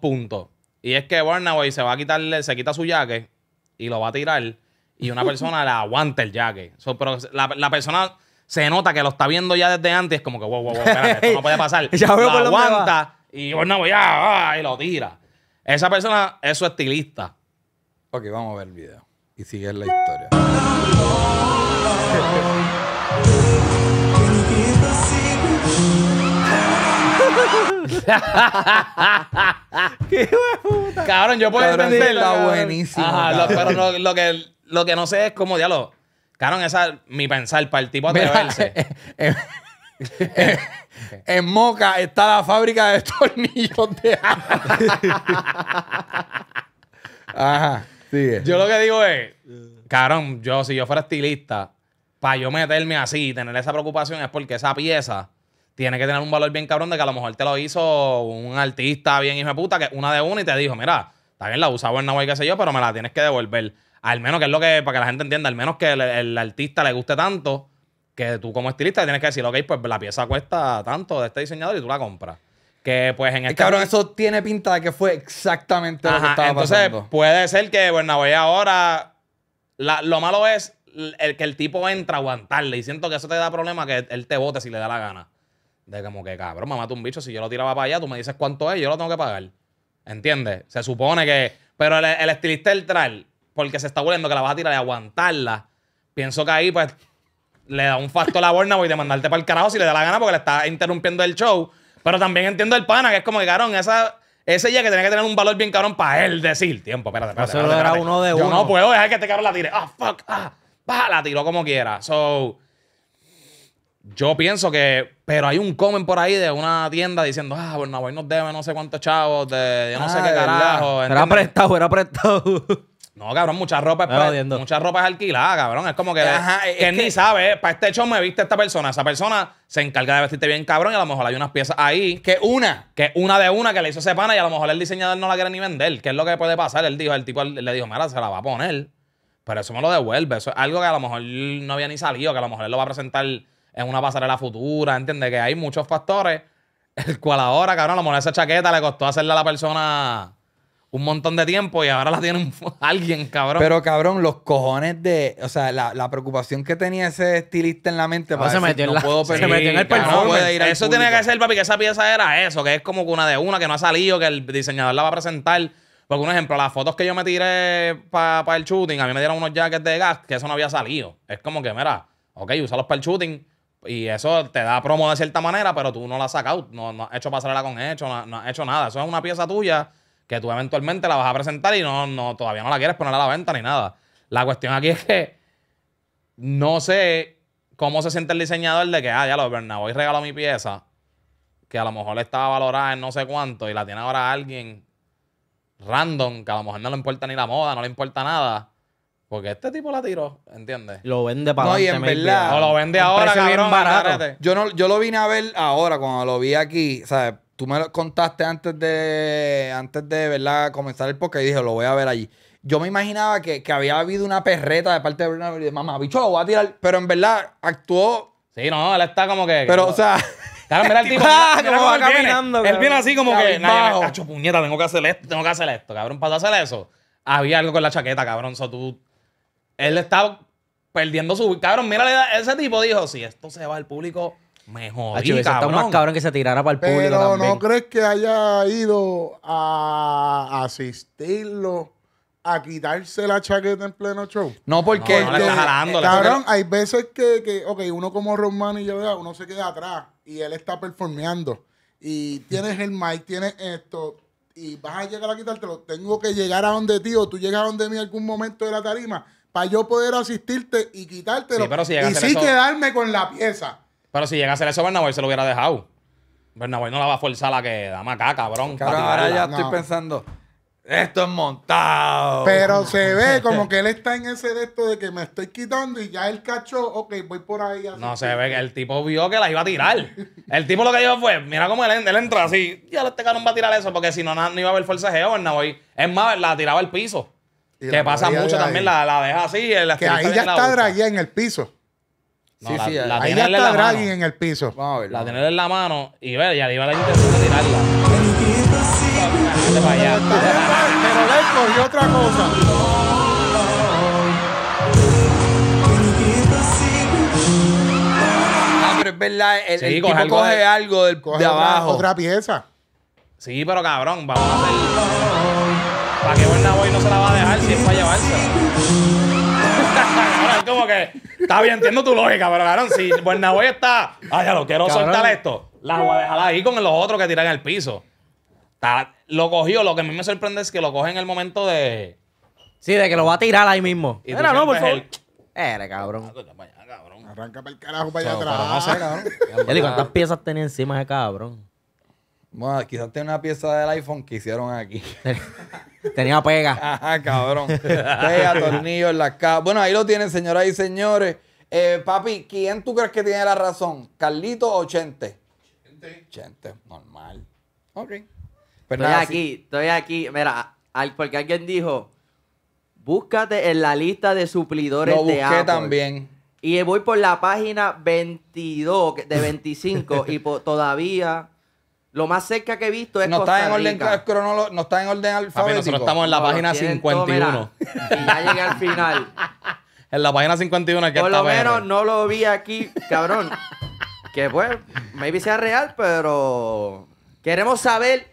puntos. Y es que Barnaway se va a quitarle, se quita su jaque y lo va a tirar. Y una persona le aguanta el jaque. pero la, persona se nota que lo está viendo ya desde antes. es Como que, wow, wow, wow, esto no puede pasar. ya lo aguanta y bueno, voy a, ah", y lo tira. Esa persona es su estilista. Ok, vamos a ver el video y sigue la historia. ¡Qué puta! Cabrón, yo puedo entenderlo Está buenísimo. lo, pero que, lo que no sé es cómo diálogo. Cabrón, esa mi pensar para el tipo atreverse. Eh, eh, En Moca está la fábrica de tornillos de Ajá, Yo lo que digo es, eh. cabrón, yo si yo fuera estilista, para yo meterme así y tener esa preocupación es porque esa pieza tiene que tener un valor bien cabrón de que a lo mejor te lo hizo un artista bien hijo de puta, que una de una y te dijo, mira, también la usaba en qué sé yo, pero me la tienes que devolver. Al menos que es lo que, para que la gente entienda, al menos que el artista le guste tanto que tú como estilista tienes que decir, ok, pues la pieza cuesta tanto de este diseñador y tú la compras. Que pues en este. Cabrón, eso tiene pinta de que fue exactamente lo que estaba entonces, Entonces, puede ser que voy pues, ahora. lo malo es el, que el tipo entra a aguantarle. Y siento que eso te da problema que él te vote si le da la gana. De como que, cabrón, mamá mata un bicho. Si yo lo tiraba para allá, tú me dices cuánto es, yo lo tengo que pagar. ¿Entiendes? Se supone que. Pero el, estilista el tral, porque se está volviendo que la vas a tirar y aguantarla, pienso que ahí, pues, le da un facto a la borna, voy de mandarte para el carajo si le da la gana porque le está interrumpiendo el show. Pero también entiendo el pana, que es como que, carón. esa, ese ya que tenía que tener un valor bien cabrón para él decir, tiempo, espérate, espérate. Uno de Yo no puedo dejar que este cabrón la tire. Ah, fuck, ah, Baja, la tiro como quiera. So. Yo pienso que. Pero hay un comment por ahí de una tienda diciendo, ah, Bornaboy nos debe no sé cuántos chavos, de yo no sé qué ah, carajo. Era prestado, era prestado. No, cabrón, mucha ropa es, mucha alquilada, cabrón. Es como que, ni sabe, eh, para este show me viste esta persona. Esa persona se encarga de vestirte bien, cabrón, y a lo mejor hay unas piezas ahí que una, que una de una que le hizo ese pana y a lo mejor el diseñador no la quiere ni vender. ¿Qué es lo que puede pasar? Él dijo, el tipo le dijo, mira, se la va a poner, pero eso me lo devuelve. Eso es algo que a lo mejor no había ni salido, que a lo mejor él lo va a presentar en una pasarela futura, ¿entiendes? Que hay muchos factores, el cual ahora, cabrón, a lo mejor esa chaqueta le costó hacerle a la persona un montón de tiempo y ahora la tiene alguien, cabrón. Pero cabrón, los cojones de. O sea, la, preocupación que tenía ese estilista en la mente para se no puedo perder. el eso tiene que ser, papi, que esa pieza era eso, que es como una de una que no ha salido, que el diseñador la va a presentar. Porque, un ejemplo, las fotos que yo me tiré para el shooting, a mí me dieron unos jackets de gas que eso no había salido. Es como que, mira, ok, los para el shooting y eso te da promo de cierta manera, pero tú no la has sacado, no, no has hecho pasarla con hecho, no, no has hecho nada. Eso es una pieza tuya que tú eventualmente la vas a presentar y no, no, todavía no la quieres poner a la venta ni nada. La cuestión aquí es que no sé cómo se siente el diseñador de que, ah, ya lo, voy regaló mi pieza, que a lo mejor le estaba valorada en no sé cuánto y la tiene ahora alguien random, que a lo mejor no le importa ni la moda, no le importa nada. Porque este tipo la tiró, ¿entiendes? Lo vende para No, y en verdad. O lo vende ahora, Yo, no, yo lo vine a ver ahora, cuando lo vi aquí, ¿sabes? tú me lo contaste antes de, antes de ¿verdad? comenzar el podcast y dije, lo voy a ver allí. Yo me imaginaba que, que había habido una perreta de parte de Bruno. y de mamá, bicho, lo voy a tirar. Pero en verdad actuó. Sí, no, él está como que. Pero, o sea. mira el tipo. Ah, va él caminando, viene. Él viene así como que. no, cacho, puñeta, tengo que hacer esto, tengo que hacer esto, cabrón, para hacer eso. Había algo con la chaqueta, cabrón. So, tú. Él estaba perdiendo su. Cabrón, mira, ese tipo dijo: si esto se va al público me jodí, Está más cabrón que se tirara para el público Pero no crees que haya ido a asistirlo a quitarse la chaqueta en pleno show. No, porque... está jalando, cabrón, hay veces que, ok, uno como Román y yo, uno se queda atrás y él está performeando. Y tienes el mic, tienes esto, y vas a llegar a quitártelo. Tengo que llegar a donde tío, tú llegas a donde mí algún momento de la tarima para yo poder asistirte y quitártelo. pero si y sí quedarme con la pieza. Pero si llega a hacer eso, Bernabé se lo hubiera dejado. Bernabé no la va a forzar a que da maca, cabrón. ahora ya estoy pensando, esto es montado. Pero se ve como que él está en ese de esto de que me estoy quitando y ya el cachó, ok, voy por ahí. no, se ve que el tipo vio que la iba a tirar. el tipo lo que dijo fue, mira cómo él, entró entra así, ya este cabrón va a tirar eso, porque si no, no iba a haber forcejeo, Bernabé. Es más, la tiraba al piso. Que pasa mucho también, la, deja así. El que ahí ya está draguía en el piso. No, sí, la, sí, la ahí en el piso. la tener en la mano y ver, y arriba la intención de tirarla. Pero le cogió otra cosa. Ah, pero es verdad, el, coge algo de, del, de abajo. Otra, pieza. Sí, pero cabrón, vamos a ¿Para qué Buena Boy no se la va a dejar si es para llevársela? que, está bien, entiendo tu lógica, pero cabrón, si Buenaboy está, ay, ya lo quiero soltar esto, la voy a dejar ahí con los otros que tiran al piso. Está, lo cogió, lo que a mí me sorprende es que lo coge en el momento de. Sí, de que lo va a tirar ahí mismo. Era, no, por favor. Eres, cabrón. Arranca para el carajo para allá atrás. No sé, cabrón. ¿cuántas piezas tenía encima ese cabrón? Bueno, quizás tiene una pieza del iPhone que hicieron aquí. Tenía pega. Ajá, cabrón. Pega, en la cajas. Bueno, ahí lo tienen, señoras y señores. Eh, papi, ¿quién tú crees que tiene la razón? ¿Carlito o Chente? Chente. Chente, normal. Ok. Pues estoy aquí, estoy aquí. Mira, porque alguien dijo, búscate en la lista de suplidores de lo busqué también. Y voy por la página 22, de 25, y todavía lo más cerca que he visto es no está en orden Rica. no está en orden alfabético. nosotros estamos en la página 51. y ya llegué al final. En la página 51 que Por lo menos no lo vi aquí, cabrón. que pues, maybe sea real, pero queremos saber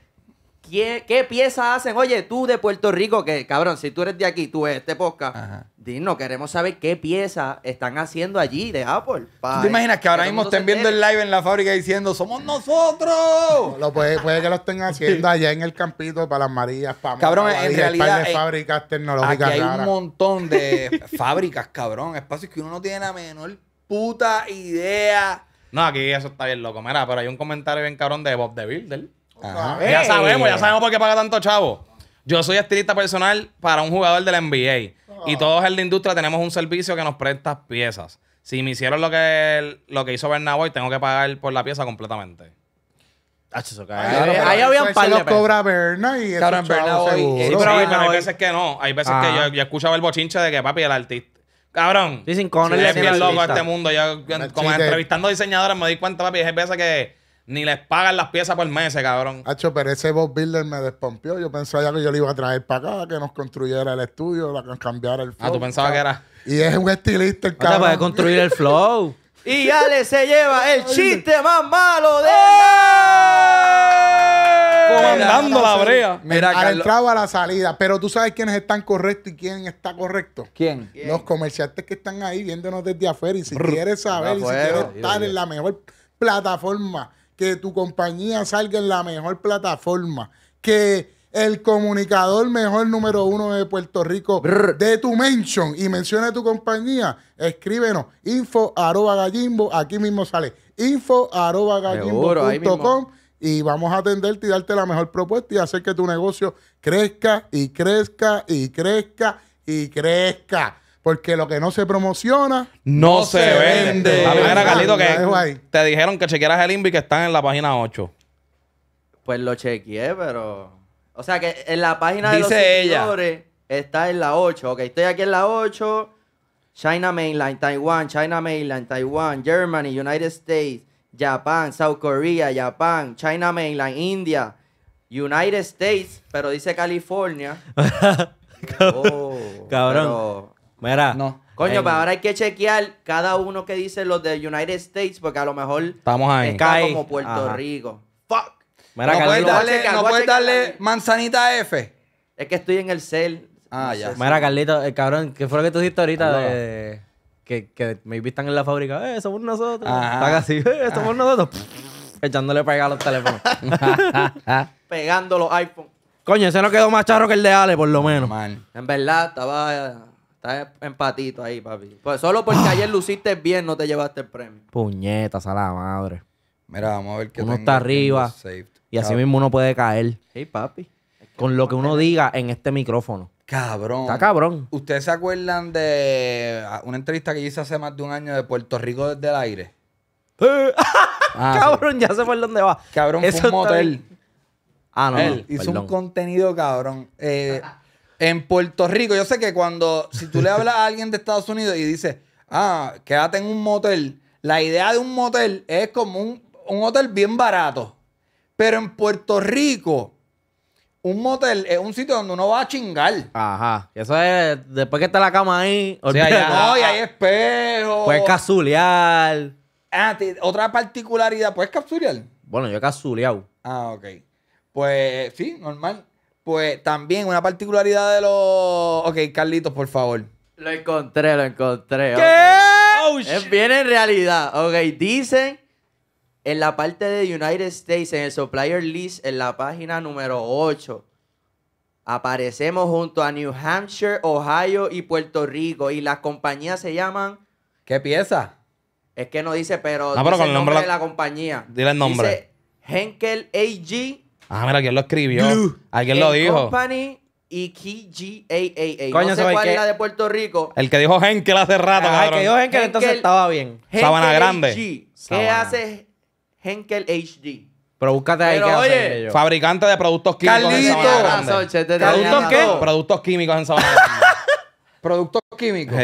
¿Qué, piezas hacen? Oye, tú de Puerto Rico, que cabrón, si tú eres de aquí, tú eres este podcast, dime, queremos saber qué piezas están haciendo allí de Apple. ¿Tú te imaginas que ahora mismo estén viendo el live en la fábrica diciendo, somos nosotros? Lo puede, que lo estén haciendo allá en el campito para las marías, para Cabrón, en realidad. de eh, fábricas tecnológicas. hay un montón de fábricas, cabrón, espacios que uno no tiene la menor puta idea. No, aquí eso está bien loco. Mira, pero hay un comentario bien cabrón de Bob de Builder ya sabemos, ya sabemos por qué paga tanto chavo. Yo soy estilista personal para un jugador de la NBA. Y ah. todos en la industria tenemos un servicio que nos presta piezas. Si me hicieron lo que, lo que hizo Bernaboy, tengo que pagar por la pieza completamente. Ah, eso ahí había un par de cobra Berna y sí, pero, hay veces que no. Hay veces que yo, yo escuchaba el bochinche de que papi, el artista. Cabrón. y sin con él es bien loco a este mundo. como entrevistando diseñadores, me di cuenta, papi, hay veces que ni les pagan las piezas por meses, cabrón. Hacho, pero ese Bob Builder me despompió. Yo pensaba ya que yo le iba a traer para acá, que nos construyera el estudio, la, cambiara el flow. Ah, tú pensabas que era. Y es un estilista el cabrón. Para construir el flow. y ya le se lleva el chiste más malo de. ¡Oh! Comandando la brea. Mira, al o a la salida. Pero tú sabes quiénes están correctos y quién está correcto. ¿Quién? Los comerciantes que están ahí viéndonos desde afuera. Y si quieres saber si quieres estar en la mejor plataforma que tu compañía salga en la mejor plataforma, que el comunicador mejor número uno de Puerto Rico de tu mention y mencione tu compañía, escríbenos info aquí mismo sale info y vamos a atenderte y darte la mejor propuesta y hacer que tu negocio crezca y crezca y crezca y crezca. Porque lo que no se promociona no, se, vende. que te dijeron que chequearas el INVI que están en la página 8. Pues lo chequeé, pero. O sea que en la página Dice de los seguidores está en la 8. Ok, estoy aquí en la 8. China Mainland, Taiwán, China Mainland, Taiwán, Germany, United States, Japan, South Korea, Japan, China Mainland, India, United States, pero dice California. Oh, cabrón. Mira. No. Coño, pero ahora hay que chequear cada uno que dice los de United States, porque a lo mejor Estamos ahí. está como Puerto Rico. Fuck. Mira, no puedes darle, no puedes darle manzanita F. Es que estoy en el cel. Ah, ya. Mira, Carlito, el eh, cabrón, ¿qué fue lo que tú dijiste ahorita? De, que, me viste en la fábrica. Eh, somos nosotros. Ah, Están eh, somos nosotros. Echándole para los teléfonos. Pegando los iPhones. Coño, ese no quedó más charro que el de Ale, por lo menos. Man. En verdad, estaba... Estás empatito ahí, papi. Pues solo porque ah. ayer luciste bien no te llevaste el premio. Puñetas a la madre. Mira, vamos a ver qué Uno está arriba y así mismo uno puede caer. Hey, papi. con lo que uno diga en este micrófono. Cabrón. Está cabrón. ¿Ustedes se acuerdan de ah, una entrevista que hice hace más de un año de Puerto Rico desde el aire? Ah, cabrón, ya sé por dónde va. Cabrón, fue un motel. Ah, no. hizo un contenido, cabrón. Eh, En Puerto Rico, yo sé que cuando, si tú le hablas a alguien de Estados Unidos y dices, ah, quédate en un motel, la idea de un motel es como un, hotel bien barato. Pero en Puerto Rico, un motel es un sitio donde uno va a chingar. Ajá. Eso es, después que está la cama ahí, o sea, no, y hay espejo. Puedes casulear. Ah, otra particularidad, ¿puedes capsulear? Bueno, yo he casuleado. Ah, ok. Pues sí, normal. Pues también una particularidad de los. Ok, Carlitos, por favor. Lo encontré, lo encontré. ¿Qué? Oh, en realidad. Ok, dicen en la parte de United States, en el Supplier List, en la página número 8. Aparecemos junto a New Hampshire, Ohio y Puerto Rico. Y las compañías se llaman. ¿Qué pieza? Es que no dice, pero, no, ah, el nombre, de la... compañía. Dile el nombre. Dice Henkel AG Ah, mira, ¿quién lo escribió? Alguien lo dijo. Company y G Coño, no sé cuál es la de Puerto Rico. El que dijo Henkel hace rato, cabrón. el que dijo Henkel, entonces estaba bien. Sabana Grande. ¿Qué hace Henkel HD? Pero búscate ahí que qué oye, Fabricante de productos químicos en Sabana Grande. ¿Productos qué? Productos químicos en Sabana Grande. Productos químicos.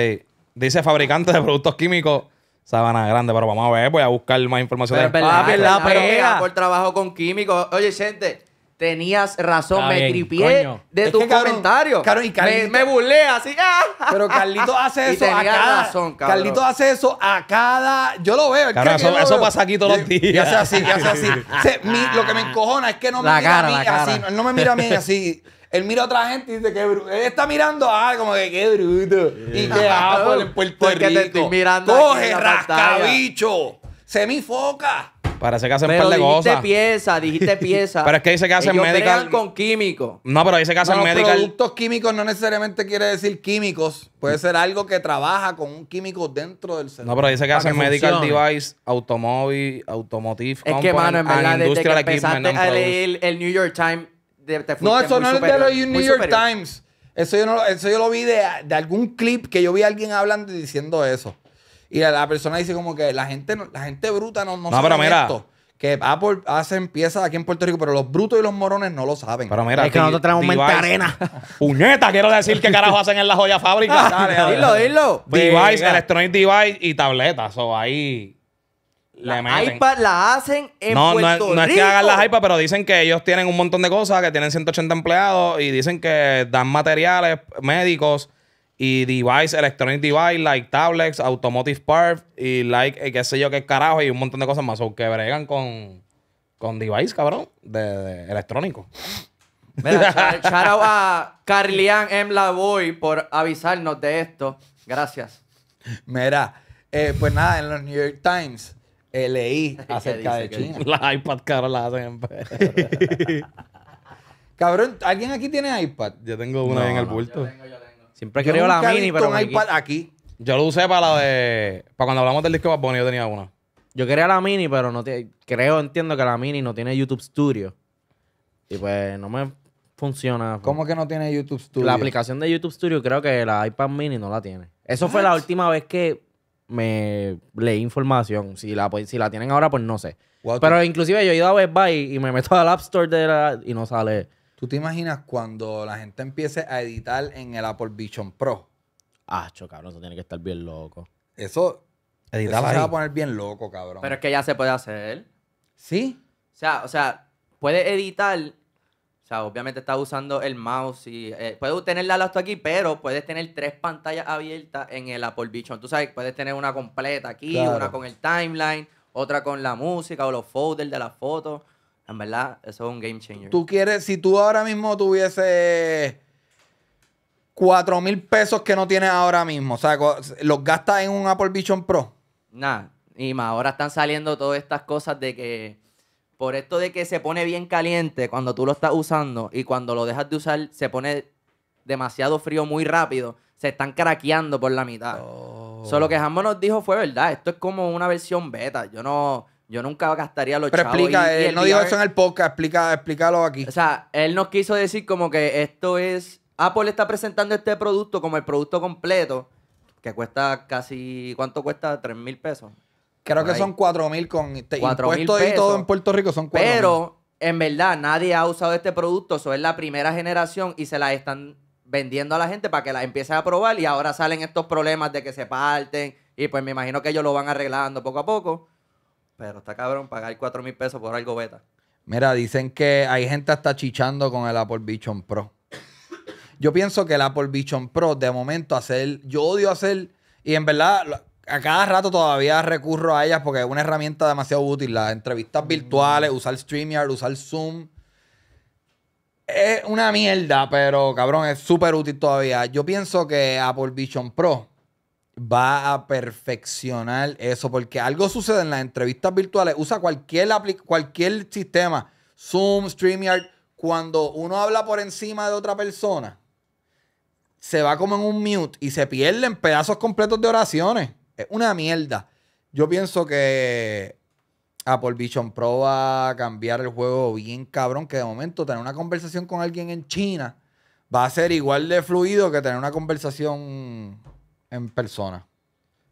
dice fabricante de productos químicos Sabana Grande, pero vamos a ver, voy a buscar más información. Pero de La verdad, pero mira, por trabajo con químicos. Oye, gente, tenías razón, me tripié de tu comentario. y me, me burlé así. Pero Carlito hace eso a cada. razón, Carlito hace eso a cada. Yo lo veo. es eso- pasa aquí todos los días. Y hace así, y hace así. lo que me encojona es que no me mira a mí así. no me mira a mí así él mira a otra gente y dice, que bruto. Él está mirando, ah, como que qué bruto. Y qué hago en Puerto Rico. Te estoy mirando Coge, rascabicho. Semifoca. Parece que hacen pero un par de dijiste cosas. pieza, dijiste pieza. pero es que dice que hacen Ellos medical. con químicos. No, pero dice que hacen medical. Productos químicos no necesariamente quiere decir químicos. Puede ser algo que trabaja con un químico dentro del cerebro. No, pero dice que hacen medical device, automóvil, automotive. Es la que, mano, en verdad, desde que empezaste a leer el New York Times no, eso no es de los New York Times. Eso yo, no, eso yo lo vi de, de, algún clip que yo vi a alguien hablando y diciendo eso. Y la, persona dice como que la gente, la gente bruta no, no, sabe esto. Que hacen piezas aquí en Puerto Rico, pero los brutos y los morones no lo saben. Pero mira, es que nosotros tenemos mente arena. Puñeta, quiero decir qué carajo hacen en la joya fábrica. dilo, dilo. Device, electronic device y tabletas. Eso ahí la iPad la hacen en no, no, no es que hagan las iPad, pero dicen que ellos tienen un montón de cosas, que tienen 180 empleados y dicen que dan materiales médicos y device, electronic device, like tablets, automotive parts y like, eh, qué sé yo, qué carajo y un montón de cosas más. O que bregan con, con device, cabrón, de, electrónico. Mira, shout out a Carlian M. Lavoy por avisarnos de esto. Gracias. Mira, eh, pues nada, en los New York Times eh, leí acerca de China. Las iPad caras las hacen Cabrón, ¿alguien aquí tiene iPad? Yo tengo una en el bulto. Yo yo Siempre he querido la mini, pero un iPad aquí? Yo lo usé para la de. Para cuando hablamos del disco Bad Bunny, yo tenía una. yo quería la mini, pero no tiene- creo, entiendo que la mini no tiene YouTube Studio. Y pues no me funciona. ¿Cómo que no tiene YouTube Studio? La aplicación de YouTube Studio creo que la iPad mini no la tiene. Eso fue la última vez que me leí información. Si la, si la tienen ahora, pues no sé. Pero inclusive yo he ido a Best y me meto al App Store y no sale. ¿Tú te imaginas cuando la gente empiece a editar en el Apple Vision Pro? Ah, cabrón, eso tiene que estar bien loco. Eso, va a poner bien loco, cabrón. Pero es que ya se puede hacer. ¿Sí? O sea, o sea, puede editar o sea, obviamente estás usando el mouse y eh, puedes tener la laptop aquí, pero puedes tener tres pantallas abiertas en el Apple Vision. Tú sabes, puedes tener una completa aquí, una con el timeline, otra con la música o los folders de las fotos. En verdad, eso es un game changer. Tú quieres, si tú ahora mismo tuviese cuatro mil pesos que no tienes ahora mismo, o sea, ¿los gastas en un Apple Vision Pro? Nada, y más, ahora están saliendo todas estas cosas de que por esto de que se pone bien caliente cuando tú lo estás usando y cuando lo dejas de usar se pone demasiado frío muy rápido, se están craqueando por la mitad. Oh. Solo que Jambo nos dijo fue verdad, esto es como una versión beta, yo no... Yo nunca gastaría los Pero chavos explica, él no dijo eso en el podcast, explica, explícalo aquí. O sea, él nos quiso decir como que esto es... Apple está presentando este producto como el producto completo, que cuesta casi... ¿Cuánto cuesta? ¿Tres mil pesos? Creo que son 4.000 mil con este impuesto y todo en Puerto Rico son 4.000. Pero en verdad nadie ha usado este producto, eso es la primera generación y se la están vendiendo a la gente para que la empiece a probar y ahora salen estos problemas de que se parten y pues me imagino que ellos lo van arreglando poco a poco. Pero está cabrón pagar 4.000 mil pesos por algo beta. Mira, dicen que hay gente hasta chichando con el Apple Vision Pro. Yo pienso que el Apple Vision Pro, de momento, hacer. Yo odio hacer. Y en verdad, a cada rato todavía recurro a ellas porque es una herramienta demasiado útil. Las entrevistas virtuales, mm. usar StreamYard, usar Zoom. Es una mierda, pero cabrón, es súper útil todavía. Yo pienso que Apple Vision Pro va a perfeccionar eso porque algo sucede en las entrevistas virtuales. Usa cualquier, cualquier sistema, Zoom, StreamYard. Cuando uno habla por encima de otra persona, se va como en un mute y se pierden pedazos completos de oraciones. Es una mierda. Yo pienso que Apple Vision Pro va a cambiar el juego bien cabrón, que de momento tener una conversación con alguien en China va a ser igual de fluido que tener una conversación en persona.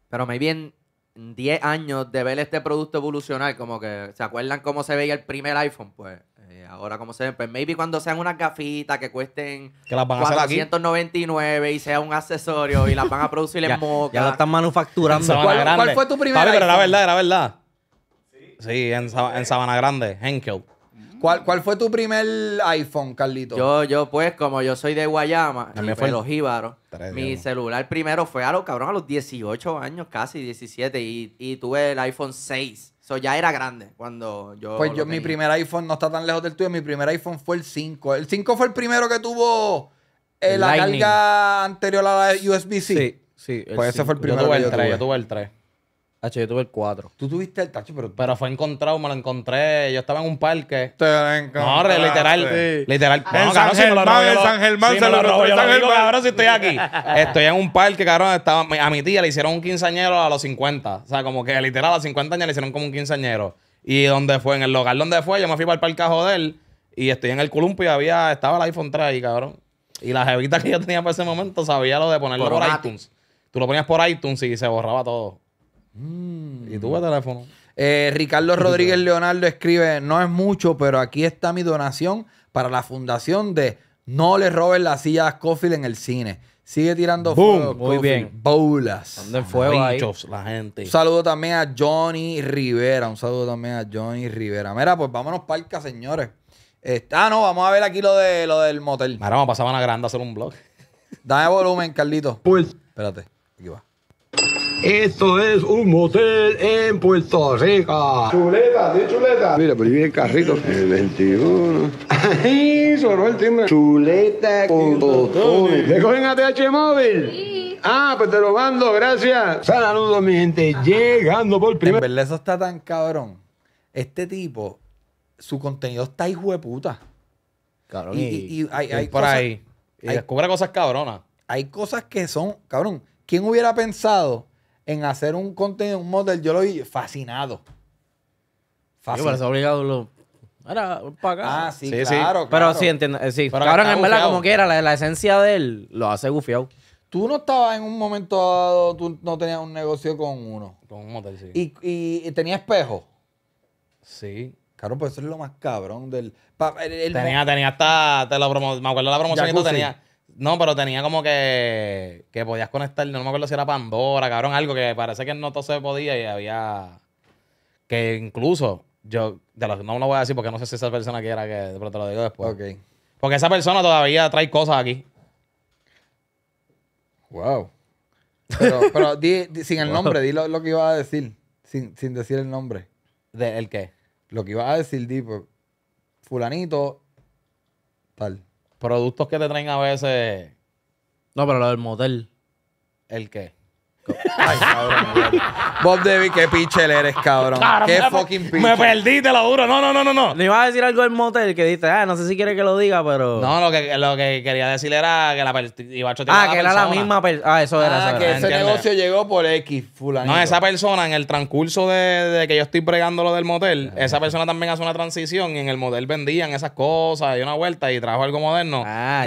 Pero me bien 10 años de ver este producto evolucionar, como que se acuerdan cómo se veía el primer iPhone, pues eh, ahora, como se ven, pues, maybe cuando sean unas gafitas que cuesten que 499 y sea un accesorio y las van a producir en moca. Ya lo están manufacturando. ¿Cuál, fue tu primer pero era verdad, era verdad. Sí, en, Sabana Grande, Henkel. ¿Cuál, ¿Cuál, fue tu primer iPhone, Carlito? Yo, yo pues, como yo soy de Guayama, me fue los jíbaros. Mi celular primero fue a los cabrón a los 18 años, casi 17, y, y tuve el iPhone 6. Eso ya era grande cuando yo. Pues yo, mi primer iPhone no está tan lejos del tuyo. Mi primer iPhone fue el 5. El 5 fue el primero que tuvo eh, la carga anterior a la USB-C. Sí, sí. Pues ese fue el primero Yo tuve el yo 3, tuve. yo tuve el 3. H, yo tuve el 4. Tú tuviste el tacho, pero. Pero fue encontrado, me lo encontré. Yo estaba en un parque. Te No, literal. Literal. el San Germán, se lo robó. cabrón, si estoy aquí. estoy en un parque, cabrón. Estaba, a mi tía le hicieron un quinceañero a los 50. O sea, como que literal a los 50 años le hicieron como un quinceañero. Y donde fue, en el lugar donde fue, yo me fui para el parque a joder. Y estoy en el columpio y había, estaba el iPhone 3 ahí, cabrón. Y la jevita que yo tenía para ese momento sabía lo de ponerlo por iTunes. Tú lo ponías por iTunes y se borraba todo. Mm. Y tú teléfono. Eh, Ricardo Rodríguez Leonardo escribe: No es mucho, pero aquí está mi donación para la fundación de No le roben las silla a Scofield en el cine. Sigue tirando fuego. Muy bien. Bolas. fuego la gente. Un saludo también a Johnny Rivera. Un saludo también a Johnny Rivera. Mira, pues vámonos palca señores. está ah, no, vamos a ver aquí lo, de, lo del motel. Mira, vamos a pasar a una grande a hacer un blog. Dame volumen, Carlito. Pues. Espérate, aquí va. Esto es un motel en Puerto Rico. Chuleta, sí, chuleta. Mira, pero viene carrito. El 21. Ahí sonó el timbre. Chuleta con botones. ¿Te cogen ATH móvil? Sí. Ah, pues te lo mando, gracias. Saludos, mi gente. Llegando por primera vez. verdad, eso está tan cabrón. Este tipo, su contenido está hijo de puta. Cabrón. Y, y, hay, por ahí. Y cosas cabronas. Hay cosas que son, cabrón. ¿Quién hubiera pensado en hacer un contenido, un model, yo lo vi fascinado. Fascinado. Yo obligado lo... para acá. Ah, sí, claro, Pero sí, eh, sí. Pero Cabrón, en verdad, como quiera, la, la esencia de él lo hace gufiado. Tú no estabas en un momento dado, tú no tenías un negocio con uno. Con un motel, sí. ¿Y, y, tenía espejo? Sí. Claro, pues eso es lo más cabrón del... tenía, tenía hasta... Te lo me acuerdo de la promoción que tú tenías. No, pero tenía como que, podías conectar, no me acuerdo si era Pandora, cabrón, algo que parece que no todo se podía y había... Que incluso, yo de no lo voy a decir porque no sé si esa persona quiera que, pero te lo digo después. Ok. Porque esa persona todavía trae cosas aquí. Wow. Pero, sin el nombre, di lo, que iba a decir, sin, decir el nombre. ¿De el qué? Lo que iba a decir, tipo pues, fulanito, tal. Productos que te traen a veces. No, pero lo del motel. ¿El qué? Ay, cabrón, Bob Debbie, qué pinche eres, cabrón. qué fucking Me perdí, te lo duro, No, no, no, no, no. Le iba a decir algo del motel que dijiste, ah, no sé si quiere que lo diga, pero. No, lo que, lo que quería decir era que la iba a Ah, que era la misma persona. Ah, eso era. Ah, ese negocio llegó por X, fulano. No, esa persona en el transcurso de, que yo estoy pregando lo del motel, esa persona también hace una transición y en el motel vendían esas cosas y una vuelta y trajo algo moderno ah,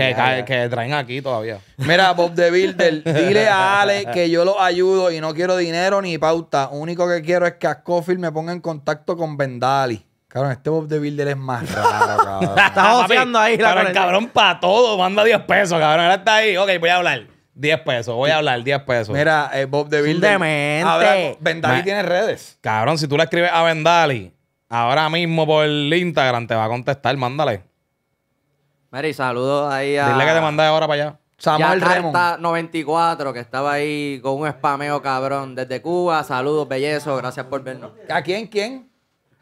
que, traen aquí todavía. Mira, Bob Deville, dile a Ale que yo lo ayudo y no quiero dinero ni pauta. Único que quiero es que a me ponga en contacto con Vendali. Cabrón, este Bob de Builder es más raro, cabrón. está ahí. La el cabrón para todo manda 10 pesos, cabrón. está ahí. Ok, voy a hablar. 10 pesos, voy a hablar 10 pesos. Mira, eh, Bob de Builder. Vendali tiene redes. Cabrón, si tú le escribes a Vendali ahora mismo por el Instagram, te va a contestar, mándale. Mira, saludos ahí a. Dile que te mandé ahora para allá. Samuel 94, que estaba ahí con un spameo cabrón desde Cuba. Saludos, bellezo, gracias por vernos. ¿A quién? ¿Quién?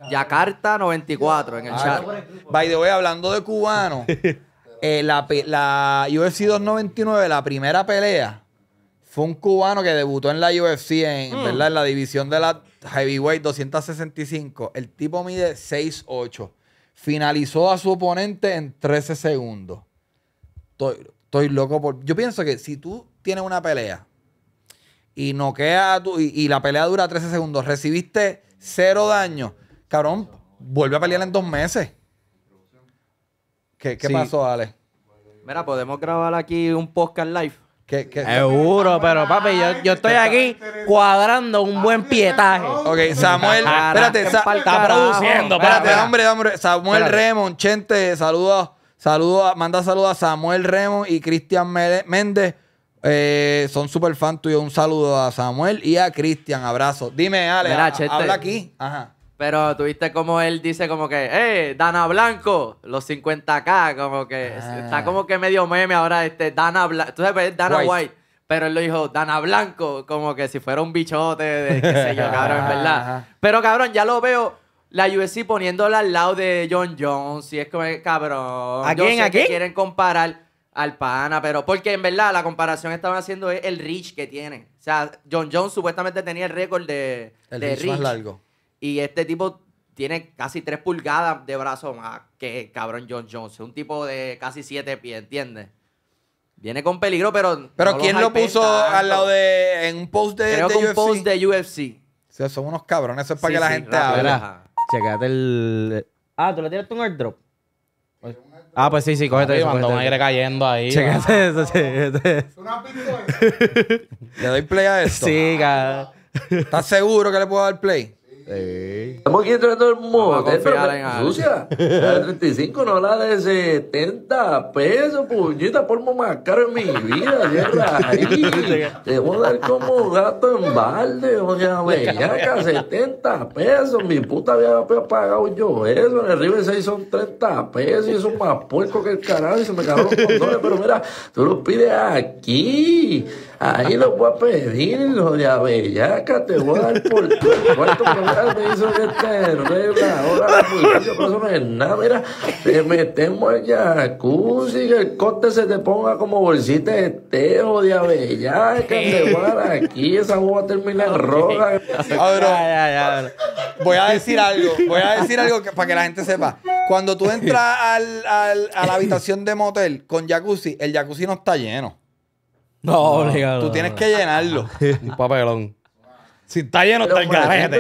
Yakarta 94 en el ah, chat. By the way, hablando de cubano, eh, la, UFC 299, la primera pelea, fue un cubano que debutó en la UFC, mm. en, la división de la heavyweight 265. El tipo mide 6'8". Finalizó a su oponente en 13 segundos. Estoy loco por. Yo pienso que si tú tienes una pelea y no queda y, y, la pelea dura 13 segundos, recibiste cero daño, cabrón, vuelve a pelear en dos meses. ¿Qué, pasó, Ale? Mira, podemos grabar aquí un podcast live. Seguro, pero papi, yo, estoy aquí cuadrando un buen pietaje. Ok, Samuel, espérate, está produciendo. Samuel Remon, Chente, saludos manda saludos a Samuel Remo y Cristian Méndez. Eh, son super fans tuyo. Un saludo a Samuel y a Cristian. Abrazo. Dime, Ale, habla aquí. Pero tuviste como él dice como que, ¡eh, Dana Blanco! Los 50K, como que ah. está como que medio meme ahora este Dana Blanco. Tú sabes, pues, Dana White. Pero él lo dijo, Dana Blanco, como que si fuera un bichote de qué sé yo, cabrón, en ah, verdad. Pero cabrón, ya lo veo la UFC poniéndola al lado de John Jones, si es como cabrón. ¿A quieren comparar al pana, pero porque en verdad la comparación que estaban haciendo es el reach que tiene. O sea, John Jones supuestamente tenía el récord de, El reach más largo. Y este tipo tiene casi tres pulgadas de brazo más que cabrón John Jones. Un tipo de casi siete pies, ¿entiendes? Viene con peligro, pero. Pero ¿quién lo puso al lado de. en un post de. Creo UFC? post O son unos cabrones, eso es para que la gente hable. Checate el. Eh, ah, tú le tiraste un airdrop. Pues, ah, pues sí, sí, cógete eso. Mandó un aire cayendo ahí. Checate eso, sí Le doy play a esto. Sí, cara. ¿Estás seguro que le puedo dar play? Estamos aquí entrando el modelo. Sucia. La de 35, no la de 70 pesos, puñita, polvo más caro en mi vida, tierra Te voy a dar como gato en balde, doña bellaca, 70 pesos. Mi puta había pagado yo eso. En el River 6 son 30 pesos y eso es más puerco que el canal Y se me cagaron los condones, pero mira, tú lo pides aquí. Ahí lo voy a pedir, lo de abellaca, te voy a dar por cuánto que me hizo que este Ahora la policía, no es nada. Mira, te metemos el jacuzzi, que el coste se te ponga como bolsita de tejo de que te voy a dar aquí, esa boba termina roja. Ahora, voy a decir algo, voy a decir algo para que la gente sepa. Cuando tú entras al, al, a la habitación de motel con jacuzzi, el jacuzzi no está lleno. No, obligado. Tú tienes que llenarlo. Un papelón. Si está lleno, está el carete.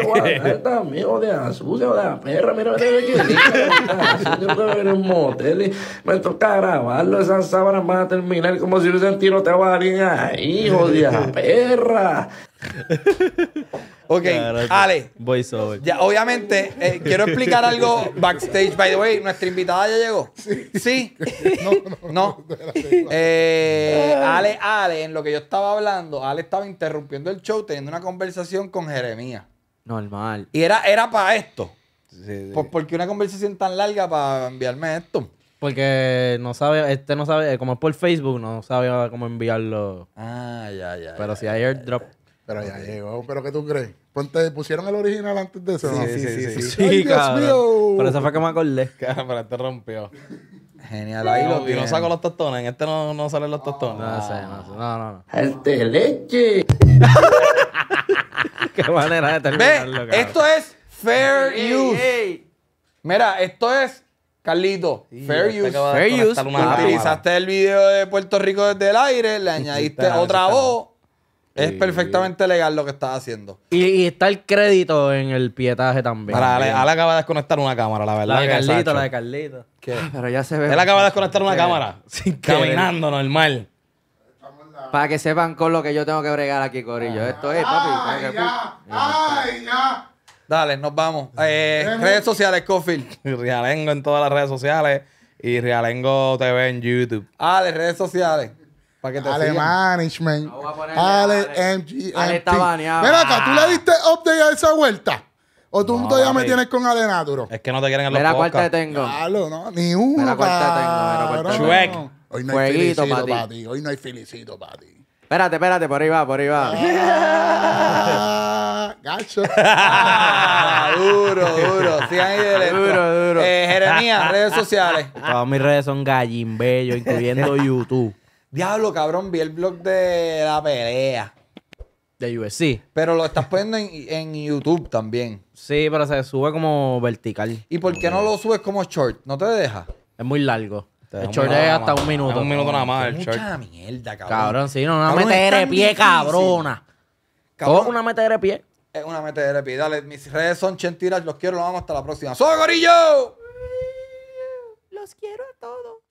Está amigo de la sucia o de la perra. Mira, mira, mira. Yo creo que un motel y me toca grabarlo. Esas sábanas van a terminar como si hubiesen tiroteo a alguien ahí, hijo de la perra ok, Ale. Voy sobre Ya, obviamente, quiero explicar algo backstage. By the way, ¿nuestra invitada ya llegó? Sí. No. no, Eh, Ale, Ale, en lo que yo estaba hablando, Ale estaba interrumpiendo el show teniendo una conversación con Jeremía. Normal. Y era, era para esto. Sí, Por, qué una conversación tan larga para enviarme esto? Porque no sabe, este no sabe, como es por Facebook, no sabe cómo enviarlo. Ah, ya, ya. Pero si hay airdrop. Pero ya llegó. ¿Pero qué tú crees? Pues, te ¿Pusieron el original antes de eso? Sí, sí, sí. sí, sí. Pero eso fue que me acordé. Pero este rompió. Genial, ahí Y no saco los tostones. En este no, no salen los tostones. No, no sé, no sé. No, de leche! qué manera de terminarlo, cabrón. Esto es fair use. Mira, esto es... Carlito, este fair use. Fair use. Utilizaste el video de Puerto Rico desde el aire, le añadiste otra voz es eh, perfectamente legal lo que estás haciendo. Y, está el crédito en el pietaje también. Para, Ale, acaba de desconectar una cámara, la verdad. La de Carlito, la de Carlito. Ah, pero ya se ve. Él acaba de desconectar una cámara. caminando, normal. Para que sepan con lo que yo tengo que bregar aquí, Corillo. Ah. Esto es, papi. ¡Ay, Dale, nos vamos. Eh, redes sociales, Cofield. Rialengo en todas las redes sociales. Y Rialengo TV en YouTube. Ah, de redes sociales. Ale Management. Ale, MG. Ale está baneado. Mira acá, ¿tú le ah. diste update a esa vuelta? ¿O tú ya todavía me tienes con Ale Naturo? Es que no te quieren en los Mira cuál te tengo. Claro, no, ni una Mira cuál tengo. Mira cuál Hoy no hay felicito para ti. Hoy no hay felicito para ti. Espérate, espérate, por ahí va, por ahí va. Ah, gacho. Ah, duro, duro. Sí, ahí de lento. Duro, duro. Eh, Jeremías, redes sociales. Todas mis redes son bello incluyendo YouTube. Diablo, cabrón, vi el blog de la pelea. De UFC. Pero lo estás poniendo en, YouTube también. Sí, pero se sube como vertical. ¿Y por qué no lo subes como short? ¿No te deja? Es muy largo. El short es hasta un minuto. un minuto nada más el short. Mucha mierda, cabrón. Cabrón, sí, no, una meter de pie, cabrona. Cabrón. una meter de pie. Es una meter de pie. Dale, mis redes son chentiras, los quiero, los vamos hasta la próxima. ¡Soy Gorillo! Los quiero a todos.